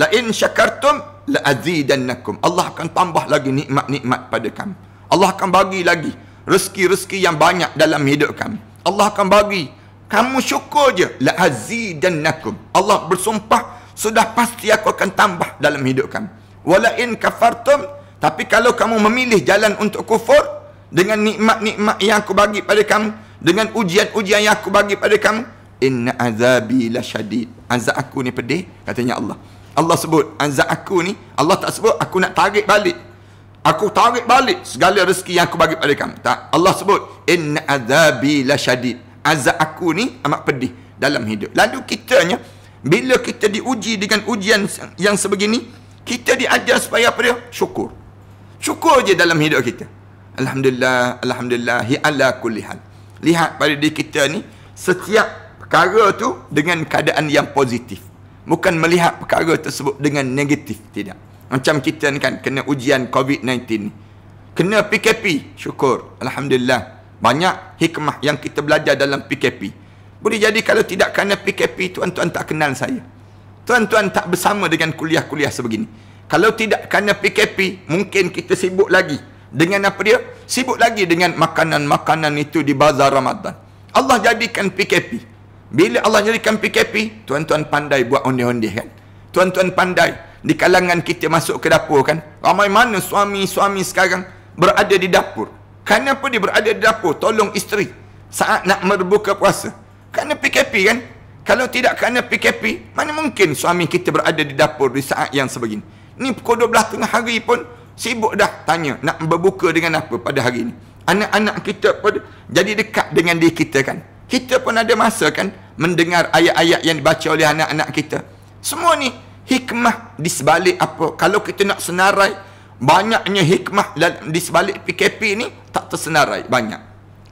la in syakartum la azidannakum Allah akan tambah lagi nikmat-nikmat pada kamu Allah akan bagi lagi rezeki-rezeki yang banyak dalam hidup kami. Allah akan bagi. Kamu syukur je. La azidannakum. Allah bersumpah sudah pasti aku akan tambah dalam hidup kamu. Wala in kafartum tapi kalau kamu memilih jalan untuk kufur dengan nikmat-nikmat yang aku bagi pada kamu, dengan ujian-ujian yang aku bagi pada kamu, inna azabi lasyadid. Azab aku ni pedih, katanya Allah. Allah sebut azab aku ni, Allah tak sebut aku nak tarik balik aku tarik balik segala rezeki yang aku bagi pada kamu. Tak. Allah sebut, inna azabi syadid. Azab aku ni amat pedih dalam hidup. Lalu kita ni bila kita diuji dengan ujian yang sebegini, kita diajar supaya apa dia? Syukur. Syukur je dalam hidup kita. Alhamdulillah, Alhamdulillah, hi ala kulli Lihat pada diri kita ni, setiap perkara tu dengan keadaan yang positif. Bukan melihat perkara tersebut dengan negatif. Tidak. Macam kita ni kan kena ujian COVID-19 ni. Kena PKP. Syukur. Alhamdulillah. Banyak hikmah yang kita belajar dalam PKP. Boleh jadi kalau tidak kena PKP, tuan-tuan tak kenal saya. Tuan-tuan tak bersama dengan kuliah-kuliah sebegini. Kalau tidak kena PKP, mungkin kita sibuk lagi. Dengan apa dia? Sibuk lagi dengan makanan-makanan itu di bazar Ramadan. Allah jadikan PKP. Bila Allah jadikan PKP, tuan-tuan pandai buat undi-undi kan? Tuan-tuan pandai di kalangan kita masuk ke dapur kan ramai mana suami-suami sekarang berada di dapur kenapa dia berada di dapur tolong isteri saat nak berbuka puasa kerana PKP kan kalau tidak kerana PKP mana mungkin suami kita berada di dapur di saat yang sebegini ni pukul 12 tengah hari pun sibuk dah tanya nak berbuka dengan apa pada hari ini anak-anak kita pun jadi dekat dengan diri kita kan kita pun ada masa kan mendengar ayat-ayat yang dibaca oleh anak-anak kita semua ni hikmah di sebalik apa kalau kita nak senarai banyaknya hikmah di sebalik PKP ni tak tersenarai banyak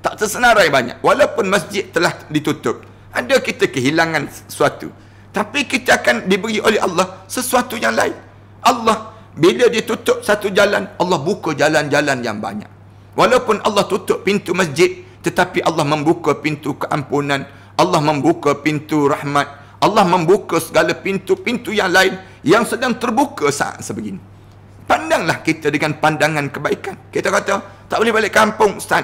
tak tersenarai banyak walaupun masjid telah ditutup ada kita kehilangan sesuatu tapi kita akan diberi oleh Allah sesuatu yang lain Allah bila dia tutup satu jalan Allah buka jalan-jalan yang banyak walaupun Allah tutup pintu masjid tetapi Allah membuka pintu keampunan Allah membuka pintu rahmat Allah membuka segala pintu-pintu yang lain yang sedang terbuka saat sebegini. Pandanglah kita dengan pandangan kebaikan. Kita kata, tak boleh balik kampung Ustaz.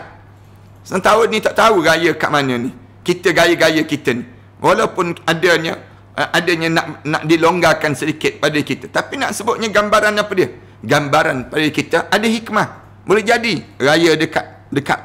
Sentara ni tak tahu gaya kat mana ni. Kita gaya-gaya kita ni. Walaupun adanya eh, adanya nak, nak dilonggarkan sedikit pada kita. Tapi nak sebutnya gambaran apa dia? Gambaran pada kita ada hikmah. Boleh jadi raya dekat dekat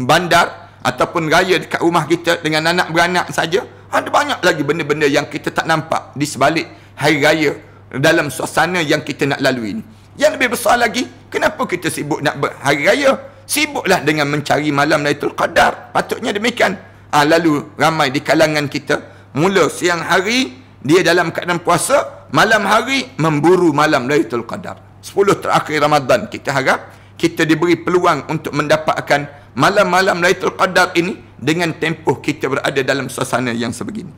bandar ataupun raya dekat rumah kita dengan anak beranak saja ada banyak lagi benda-benda yang kita tak nampak di sebalik hari raya dalam suasana yang kita nak lalui ni. Yang lebih besar lagi, kenapa kita sibuk nak hari raya? Sibuklah dengan mencari malam Laitul Qadar. Patutnya demikian. Ha, lalu ramai di kalangan kita mula siang hari dia dalam keadaan puasa, malam hari memburu malam Laitul Qadar. 10 terakhir Ramadan kita harap kita diberi peluang untuk mendapatkan malam-malam Laitul Qadar ini dengan tempoh kita berada dalam suasana yang sebegini.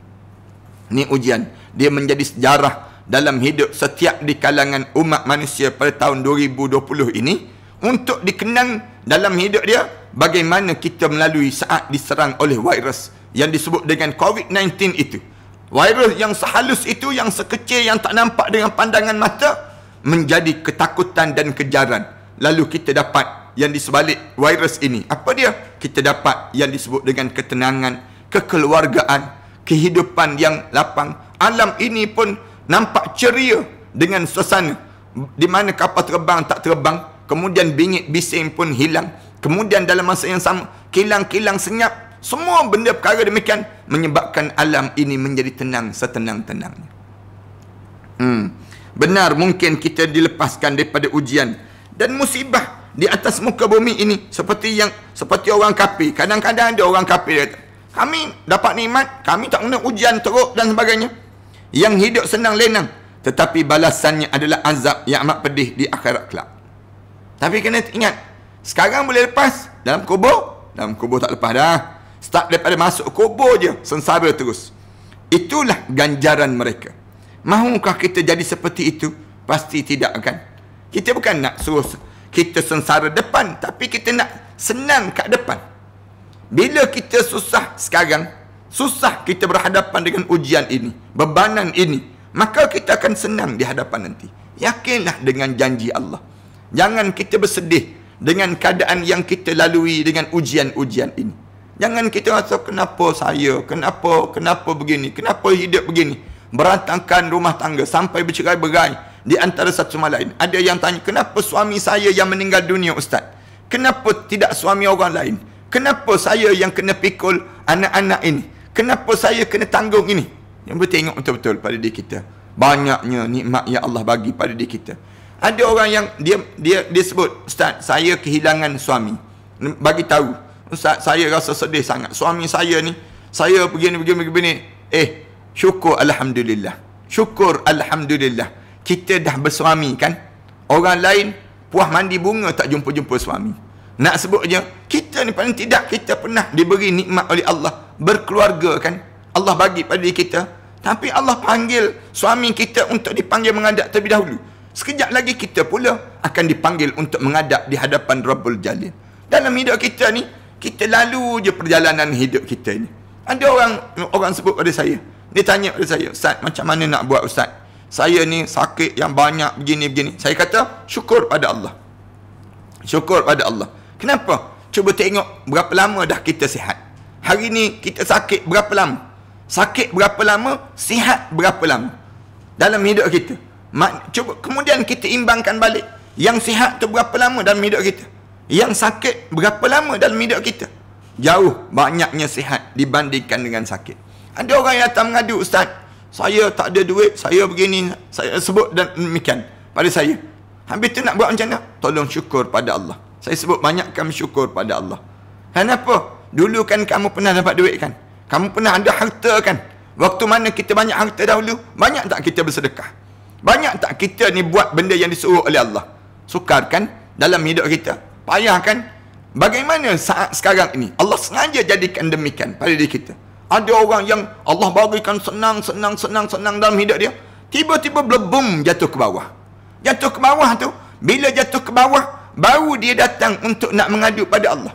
Ini ujian. Dia menjadi sejarah dalam hidup setiap di kalangan umat manusia pada tahun 2020 ini untuk dikenang dalam hidup dia bagaimana kita melalui saat diserang oleh virus yang disebut dengan COVID-19 itu. Virus yang sehalus itu, yang sekecil, yang tak nampak dengan pandangan mata menjadi ketakutan dan kejaran. Lalu kita dapat yang di sebalik virus ini. Apa dia? Kita dapat yang disebut dengan ketenangan, kekeluargaan, kehidupan yang lapang. Alam ini pun nampak ceria dengan suasana di mana kapal terbang tak terbang, kemudian bingit bising pun hilang. Kemudian dalam masa yang sama, kilang-kilang senyap. Semua benda perkara demikian menyebabkan alam ini menjadi tenang setenang tenangnya. Hmm. Benar mungkin kita dilepaskan daripada ujian dan musibah di atas muka bumi ini seperti yang seperti orang kafir. Kadang-kadang ada orang kafir kata, kami dapat nikmat, kami tak kena ujian teruk dan sebagainya. Yang hidup senang lenang, tetapi balasannya adalah azab yang amat pedih di akhirat kelak. Tapi kena ingat, sekarang boleh lepas dalam kubur, dalam kubur tak lepas dah. Start daripada masuk kubur je, sengsara terus. Itulah ganjaran mereka. Mahukah kita jadi seperti itu? Pasti tidak akan. Kita bukan nak suruh kita sengsara depan tapi kita nak senang kat depan bila kita susah sekarang susah kita berhadapan dengan ujian ini bebanan ini maka kita akan senang di hadapan nanti yakinlah dengan janji Allah jangan kita bersedih dengan keadaan yang kita lalui dengan ujian-ujian ini jangan kita rasa kenapa saya kenapa kenapa begini kenapa hidup begini berantakan rumah tangga sampai bercerai-berai di antara satu sama lain. Ada yang tanya, kenapa suami saya yang meninggal dunia ustaz? Kenapa tidak suami orang lain? Kenapa saya yang kena pikul anak-anak ini? Kenapa saya kena tanggung ini? Yang bertengok betul-betul pada diri kita. Banyaknya nikmat yang Allah bagi pada diri kita. Ada orang yang dia dia disebut "Ustaz, saya kehilangan suami." Bagi tahu, "Ustaz, saya rasa sedih sangat. Suami saya ni, saya begini begini begini." Eh, syukur alhamdulillah. Syukur alhamdulillah kita dah bersuami kan orang lain puah mandi bunga tak jumpa-jumpa suami nak sebut je kita ni paling tidak kita pernah diberi nikmat oleh Allah berkeluarga kan Allah bagi pada kita tapi Allah panggil suami kita untuk dipanggil mengadap terlebih dahulu sekejap lagi kita pula akan dipanggil untuk mengadap di hadapan Rabbul Jalil dalam hidup kita ni kita lalu je perjalanan hidup kita ni ada orang orang sebut pada saya dia tanya pada saya ustaz macam mana nak buat ustaz saya ni sakit yang banyak begini begini. Saya kata syukur pada Allah. Syukur pada Allah. Kenapa? Cuba tengok berapa lama dah kita sihat. Hari ni kita sakit berapa lama? Sakit berapa lama? Sihat berapa lama? Dalam hidup kita. Cuba kemudian kita imbangkan balik. Yang sihat tu berapa lama dalam hidup kita? Yang sakit berapa lama dalam hidup kita? Jauh banyaknya sihat dibandingkan dengan sakit. Ada orang yang datang mengadu, Ustaz saya tak ada duit, saya begini, saya sebut dan demikian pada saya. Habis tu nak buat macam mana? Tolong syukur pada Allah. Saya sebut banyak banyakkan syukur pada Allah. Kenapa? Dulu kan kamu pernah dapat duit kan? Kamu pernah ada harta kan? Waktu mana kita banyak harta dahulu? Banyak tak kita bersedekah? Banyak tak kita ni buat benda yang disuruh oleh Allah? Sukar kan dalam hidup kita? Payah kan? Bagaimana saat sekarang ini? Allah sengaja jadikan demikian pada diri kita. Ada orang yang Allah bagikan senang, senang, senang, senang dalam hidup dia. Tiba-tiba blebum jatuh ke bawah. Jatuh ke bawah tu. Bila jatuh ke bawah, baru dia datang untuk nak mengadu pada Allah.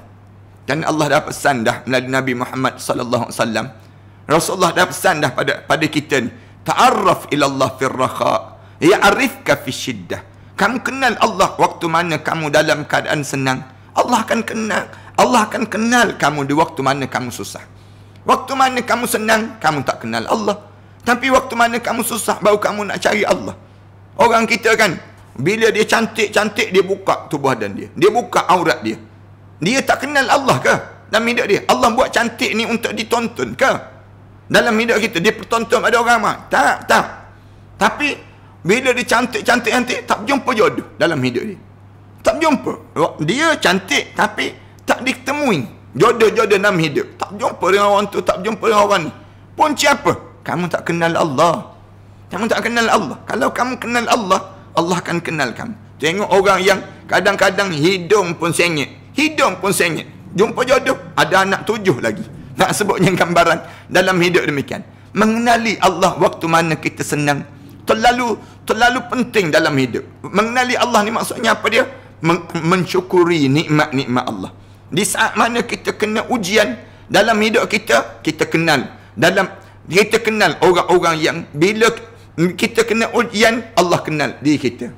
Dan Allah dah pesan dah melalui Nabi Muhammad sallallahu alaihi wasallam. Rasulullah dah pesan dah pada pada kita ni. Ta'arraf ila Allah fil raha. arifka fi shiddah. Kamu kenal Allah waktu mana kamu dalam keadaan senang. Allah akan kenal. Allah akan kenal kamu di waktu mana kamu susah. Waktu mana kamu senang, kamu tak kenal Allah. Tapi waktu mana kamu susah, baru kamu nak cari Allah. Orang kita kan, bila dia cantik-cantik, dia buka tubuh dan dia. Dia buka aurat dia. Dia tak kenal Allah ke? Dalam hidup dia, Allah buat cantik ni untuk ditonton ke? Dalam hidup kita, dia pertonton ada orang ramai. Tak, tak. Tapi, bila dia cantik-cantik-cantik, tak jumpa jodoh dalam hidup dia. Tak jumpa. Dia cantik, tapi tak ditemui Jodoh-jodoh dalam hidup. Tak jumpa dengan orang tu, tak jumpa dengan orang ni. Pun siapa? Kamu tak kenal Allah. Kamu tak kenal Allah. Kalau kamu kenal Allah, Allah akan kenal kamu. Tengok orang yang kadang-kadang hidung pun sengit. Hidung pun sengit. Jumpa jodoh, ada anak tujuh lagi. Nak sebutnya gambaran dalam hidup demikian. Mengenali Allah waktu mana kita senang. Terlalu terlalu penting dalam hidup. Mengenali Allah ni maksudnya apa dia? Men- mensyukuri nikmat-nikmat Allah. Di saat mana kita kena ujian dalam hidup kita, kita kenal dalam kita kenal orang-orang yang bila kita kena ujian, Allah kenal di kita.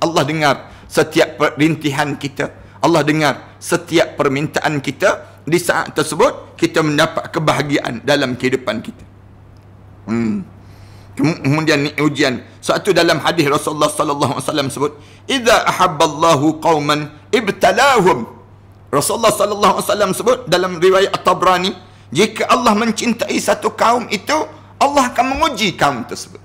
Allah dengar setiap perintihan kita. Allah dengar setiap permintaan kita. Di saat tersebut, kita mendapat kebahagiaan dalam kehidupan kita. Hmm. Kemudian ni ujian. Satu dalam hadis Rasulullah sallallahu alaihi wasallam sebut, "Idza ahabballahu qauman ibtalahum." Rasulullah sallallahu alaihi wasallam sebut dalam riwayat At-Tabrani, jika Allah mencintai satu kaum itu, Allah akan menguji kaum tersebut.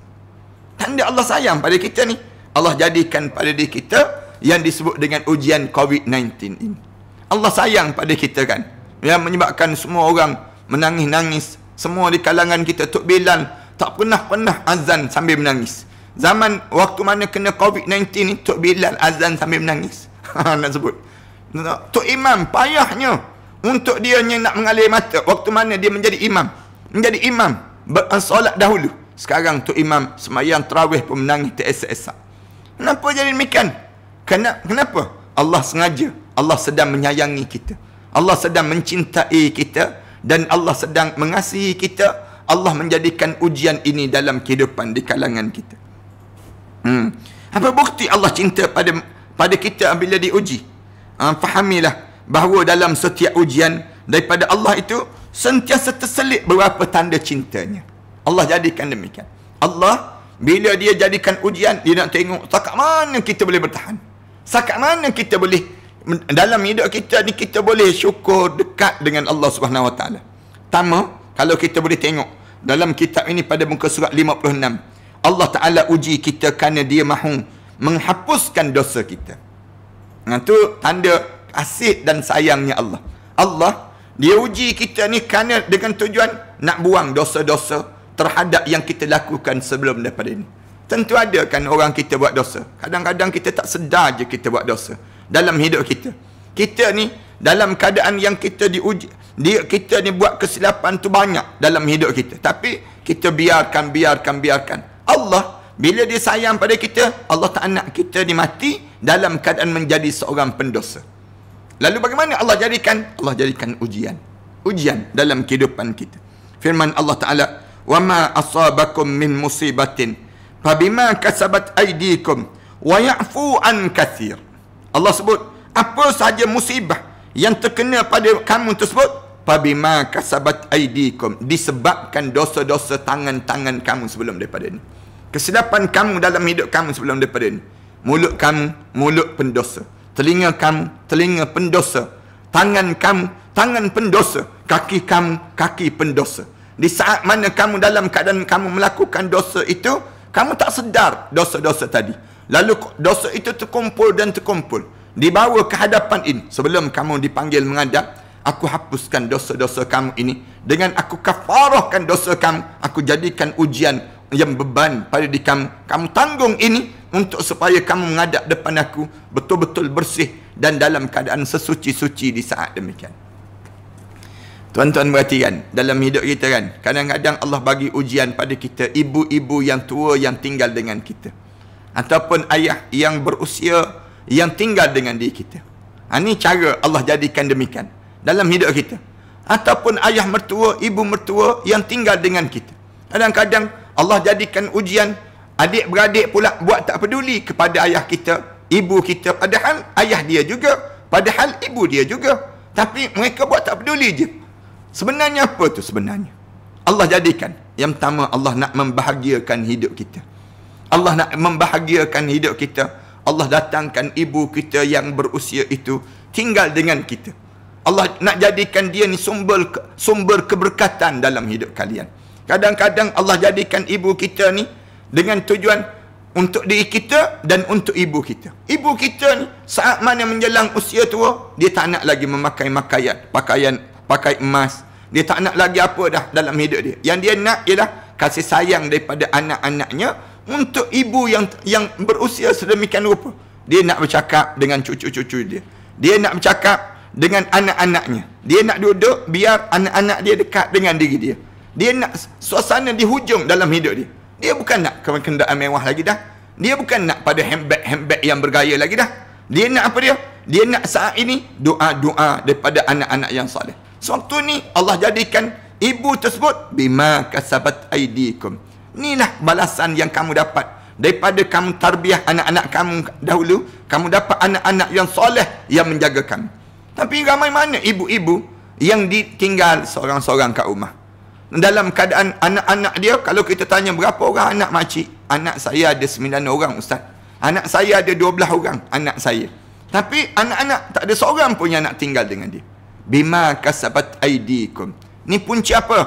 Tanda Allah sayang pada kita ni. Allah jadikan pada diri kita yang disebut dengan ujian COVID-19 ini. Allah sayang pada kita kan. Yang menyebabkan semua orang menangis-nangis. Semua di kalangan kita tuk bilang tak pernah-pernah azan sambil menangis. Zaman waktu mana kena COVID-19 ni tuk bilang azan sambil menangis. [laughs] Ha, nak sebut. Untuk Imam payahnya untuk dia yang nak mengalir mata waktu mana dia menjadi imam. Menjadi imam berasolat ah, dahulu. Sekarang tu Imam semayang terawih pun menangis tersesak. Kenapa jadi demikian? Kena, kenapa? Allah sengaja. Allah sedang menyayangi kita. Allah sedang mencintai kita. Dan Allah sedang mengasihi kita. Allah menjadikan ujian ini dalam kehidupan di kalangan kita. Hmm. Apa bukti Allah cinta pada pada kita bila diuji? Ah, fahamilah bahawa dalam setiap ujian daripada Allah itu sentiasa terselit beberapa tanda cintanya. Allah jadikan demikian. Allah bila dia jadikan ujian dia nak tengok takat mana kita boleh bertahan. Sakat mana kita boleh dalam hidup kita ni kita boleh syukur dekat dengan Allah Subhanahu Wa Taala. Pertama, kalau kita boleh tengok dalam kitab ini pada muka surat 56. Allah Taala uji kita kerana dia mahu menghapuskan dosa kita. Nah tu tanda kasih dan sayangnya Allah. Allah dia uji kita ni kerana dengan tujuan nak buang dosa-dosa terhadap yang kita lakukan sebelum daripada ini. Tentu ada kan orang kita buat dosa. Kadang-kadang kita tak sedar je kita buat dosa dalam hidup kita. Kita ni dalam keadaan yang kita diuji dia kita ni buat kesilapan tu banyak dalam hidup kita. Tapi kita biarkan biarkan biarkan. Allah bila dia sayang pada kita, Allah tak nak kita mati dalam keadaan menjadi seorang pendosa. Lalu bagaimana Allah jadikan? Allah jadikan ujian. Ujian dalam kehidupan kita. Firman Allah Ta'ala, وَمَا أَصَابَكُمْ مِنْ مُصِيبَةٍ فَبِمَا كَسَبَتْ أَيْدِيكُمْ وَيَعْفُوا عَنْ كَثِيرٍ Allah sebut, apa sahaja musibah yang terkena pada kamu tersebut, فَبِمَا كَسَبَتْ أَيْدِيكُمْ Disebabkan dosa-dosa tangan-tangan kamu sebelum daripada ini. Kesedapan kamu dalam hidup kamu sebelum daripada ini. Mulut kamu, mulut pendosa. Telinga kamu, telinga pendosa. Tangan kamu, tangan pendosa. Kaki kamu, kaki pendosa. Di saat mana kamu dalam keadaan kamu melakukan dosa itu, kamu tak sedar dosa-dosa tadi. Lalu dosa itu terkumpul dan terkumpul. di bawah kehadapan ini. Sebelum kamu dipanggil menghadap, aku hapuskan dosa-dosa kamu ini. Dengan aku kafarahkan dosa kamu, aku jadikan ujian yang beban pada di kamu. Kamu tanggung ini untuk supaya kamu menghadap depan aku betul-betul bersih dan dalam keadaan sesuci-suci di saat demikian. Tuan-tuan perhatikan dalam hidup kita kan kadang-kadang Allah bagi ujian pada kita ibu-ibu yang tua yang tinggal dengan kita ataupun ayah yang berusia yang tinggal dengan diri kita. Ha, ini cara Allah jadikan demikian dalam hidup kita ataupun ayah mertua, ibu mertua yang tinggal dengan kita. Kadang-kadang Allah jadikan ujian adik-beradik pula buat tak peduli kepada ayah kita, ibu kita. Padahal ayah dia juga. Padahal ibu dia juga. Tapi mereka buat tak peduli je. Sebenarnya apa tu sebenarnya? Allah jadikan. Yang pertama Allah nak membahagiakan hidup kita. Allah nak membahagiakan hidup kita. Allah datangkan ibu kita yang berusia itu tinggal dengan kita. Allah nak jadikan dia ni sumber sumber keberkatan dalam hidup kalian. Kadang-kadang Allah jadikan ibu kita ni dengan tujuan untuk diri kita dan untuk ibu kita. Ibu kita ni saat mana menjelang usia tua, dia tak nak lagi memakai makaian, pakaian pakai emas. Dia tak nak lagi apa dah dalam hidup dia. Yang dia nak ialah kasih sayang daripada anak-anaknya untuk ibu yang yang berusia sedemikian rupa. Dia nak bercakap dengan cucu-cucu dia. Dia nak bercakap dengan anak-anaknya. Dia nak duduk biar anak-anak dia dekat dengan diri dia. Dia nak suasana di hujung dalam hidup dia. Dia bukan nak kenderaan mewah lagi dah. Dia bukan nak pada handbag-handbag yang bergaya lagi dah. Dia nak apa dia? Dia nak saat ini doa-doa daripada anak-anak yang soleh. Sewaktu ni Allah jadikan ibu tersebut bima kasabat aidikum. Inilah balasan yang kamu dapat daripada kamu tarbiah anak-anak kamu dahulu, kamu dapat anak-anak yang soleh yang menjaga kamu. Tapi ramai mana ibu-ibu yang ditinggal seorang-seorang kat rumah dalam keadaan anak-anak dia kalau kita tanya berapa orang anak makcik anak saya ada sembilan orang ustaz anak saya ada dua belah orang anak saya tapi anak-anak tak ada seorang pun yang nak tinggal dengan dia bima kasabat aidikum ni punca apa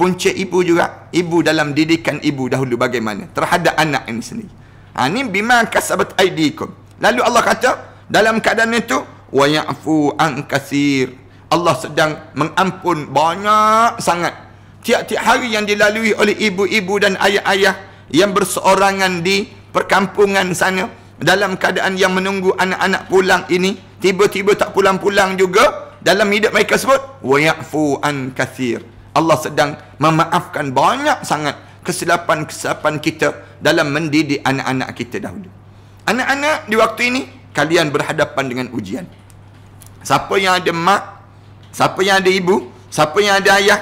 punca ibu juga ibu dalam didikan ibu dahulu bagaimana terhadap anak ini sendiri ha, ni bima kasabat aidikum lalu Allah kata dalam keadaan itu wa ya'fu an kasir Allah sedang mengampun banyak sangat tiap-tiap hari yang dilalui oleh ibu-ibu dan ayah-ayah yang berseorangan di perkampungan sana dalam keadaan yang menunggu anak-anak pulang ini tiba-tiba tak pulang-pulang juga dalam hidup mereka sebut wayafu an kathir Allah sedang memaafkan banyak sangat kesilapan-kesilapan kita dalam mendidik anak-anak kita dahulu anak-anak di waktu ini kalian berhadapan dengan ujian siapa yang ada mak siapa yang ada ibu siapa yang ada ayah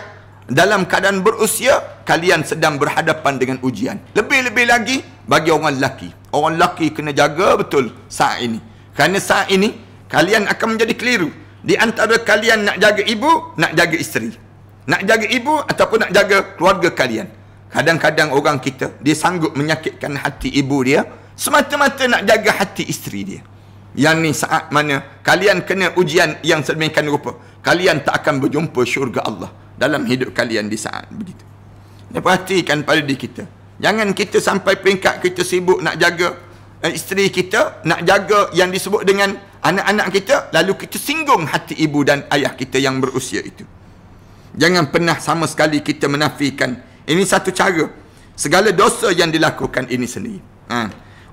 dalam keadaan berusia kalian sedang berhadapan dengan ujian lebih-lebih lagi bagi orang lelaki orang lelaki kena jaga betul saat ini kerana saat ini kalian akan menjadi keliru di antara kalian nak jaga ibu nak jaga isteri nak jaga ibu ataupun nak jaga keluarga kalian kadang-kadang orang kita dia sanggup menyakitkan hati ibu dia semata-mata nak jaga hati isteri dia yang ni saat mana kalian kena ujian yang sedemikian rupa kalian tak akan berjumpa syurga Allah dalam hidup kalian di saat begitu. Dan perhatikan pada diri kita. Jangan kita sampai peringkat kita sibuk nak jaga eh, isteri kita, nak jaga yang disebut dengan anak-anak kita, lalu kita singgung hati ibu dan ayah kita yang berusia itu. Jangan pernah sama sekali kita menafikan. Ini satu cara. Segala dosa yang dilakukan ini sendiri. Ha.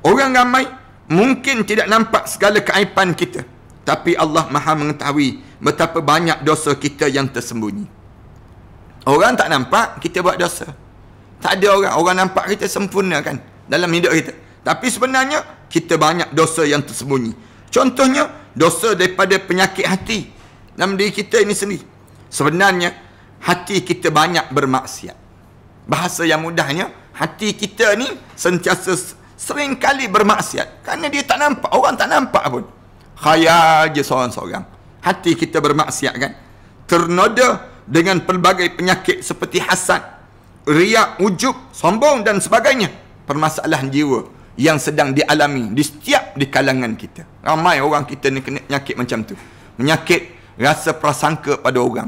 Orang ramai mungkin tidak nampak segala keaipan kita. Tapi Allah maha mengetahui betapa banyak dosa kita yang tersembunyi. Orang tak nampak kita buat dosa. Tak ada orang orang nampak kita sempurna kan dalam hidup kita. Tapi sebenarnya kita banyak dosa yang tersembunyi. Contohnya dosa daripada penyakit hati dalam diri kita ini sendiri. Sebenarnya hati kita banyak bermaksiat. Bahasa yang mudahnya hati kita ni sentiasa sering kali bermaksiat kerana dia tak nampak orang tak nampak pun khayal je seorang-seorang hati kita bermaksiat kan ternoda dengan pelbagai penyakit seperti hasad, riak, ujub, sombong dan sebagainya. Permasalahan jiwa yang sedang dialami di setiap di kalangan kita. Ramai orang kita ni kena penyakit macam tu. Penyakit rasa prasangka pada orang.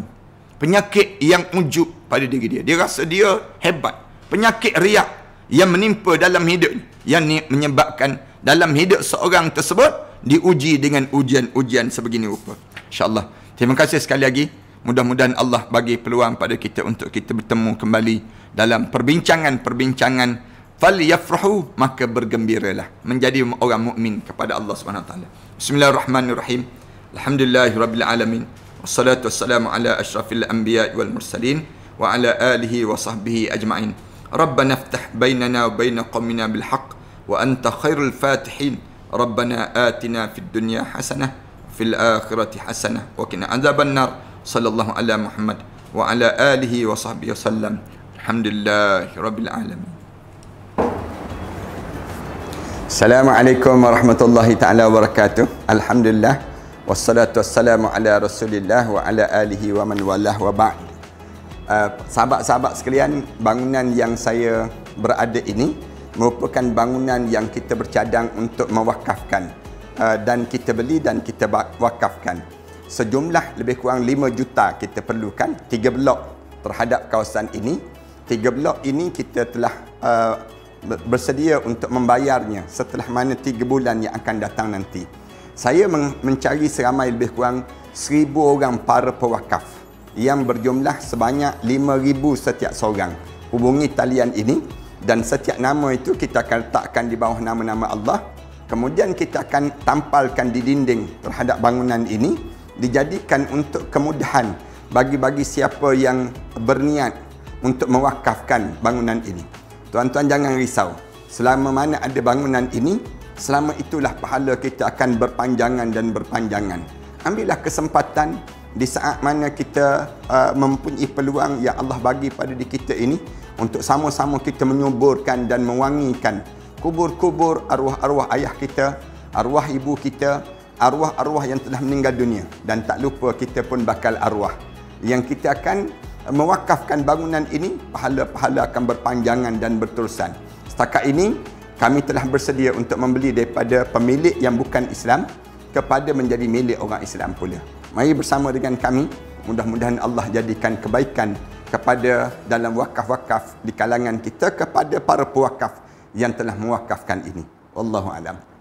Penyakit yang ujub pada diri dia. Dia rasa dia hebat. Penyakit riak yang menimpa dalam hidup yang ni menyebabkan dalam hidup seorang tersebut diuji dengan ujian-ujian sebegini rupa. InsyaAllah. Terima kasih sekali lagi. Mudah-mudahan Allah bagi peluang pada kita untuk kita bertemu kembali dalam perbincangan-perbincangan fal yafrahu maka bergembiralah menjadi orang mukmin kepada Allah Subhanahu taala. Bismillahirrahmanirrahim. Alhamdulillahirabbil alamin. Wassalatu wassalamu ala asyrafil anbiya wal mursalin wa ala alihi wa sahbihi ajma'in. Rabbana aftah bainana wa bain qaumina bil haqq wa anta khairul fatihin. Rabbana atina fid dunya hasanah fil akhirati hasanah wa qina adzabannar sallallahu ala Muhammad wa ala alihi wa sahbihi wasallam. Alhamdulillah rabbil alamin. Assalamualaikum warahmatullahi taala wabarakatuh. Alhamdulillah wassalatu wassalamu ala Rasulillah wa ala alihi wa man walah wa ba'd. Uh, sahabat-sahabat sekalian, bangunan yang saya berada ini merupakan bangunan yang kita bercadang untuk mewakafkan uh, dan kita beli dan kita wakafkan sejumlah lebih kurang 5 juta kita perlukan 3 blok terhadap kawasan ini 3 blok ini kita telah uh, bersedia untuk membayarnya setelah mana 3 bulan yang akan datang nanti saya mencari seramai lebih kurang 1000 orang para pewakaf yang berjumlah sebanyak 5000 setiap seorang hubungi talian ini dan setiap nama itu kita akan letakkan di bawah nama-nama Allah kemudian kita akan tampalkan di dinding terhadap bangunan ini dijadikan untuk kemudahan bagi-bagi siapa yang berniat untuk mewakafkan bangunan ini. Tuan-tuan jangan risau. Selama mana ada bangunan ini, selama itulah pahala kita akan berpanjangan dan berpanjangan. Ambillah kesempatan di saat mana kita uh, mempunyai peluang yang Allah bagi pada diri kita ini untuk sama-sama kita menyuburkan dan mewangikan kubur-kubur arwah-arwah ayah kita, arwah ibu kita, arwah-arwah yang telah meninggal dunia dan tak lupa kita pun bakal arwah yang kita akan eh, mewakafkan bangunan ini pahala-pahala akan berpanjangan dan berterusan setakat ini kami telah bersedia untuk membeli daripada pemilik yang bukan Islam kepada menjadi milik orang Islam pula mari bersama dengan kami mudah-mudahan Allah jadikan kebaikan kepada dalam wakaf-wakaf di kalangan kita kepada para pewakaf yang telah mewakafkan ini wallahu alam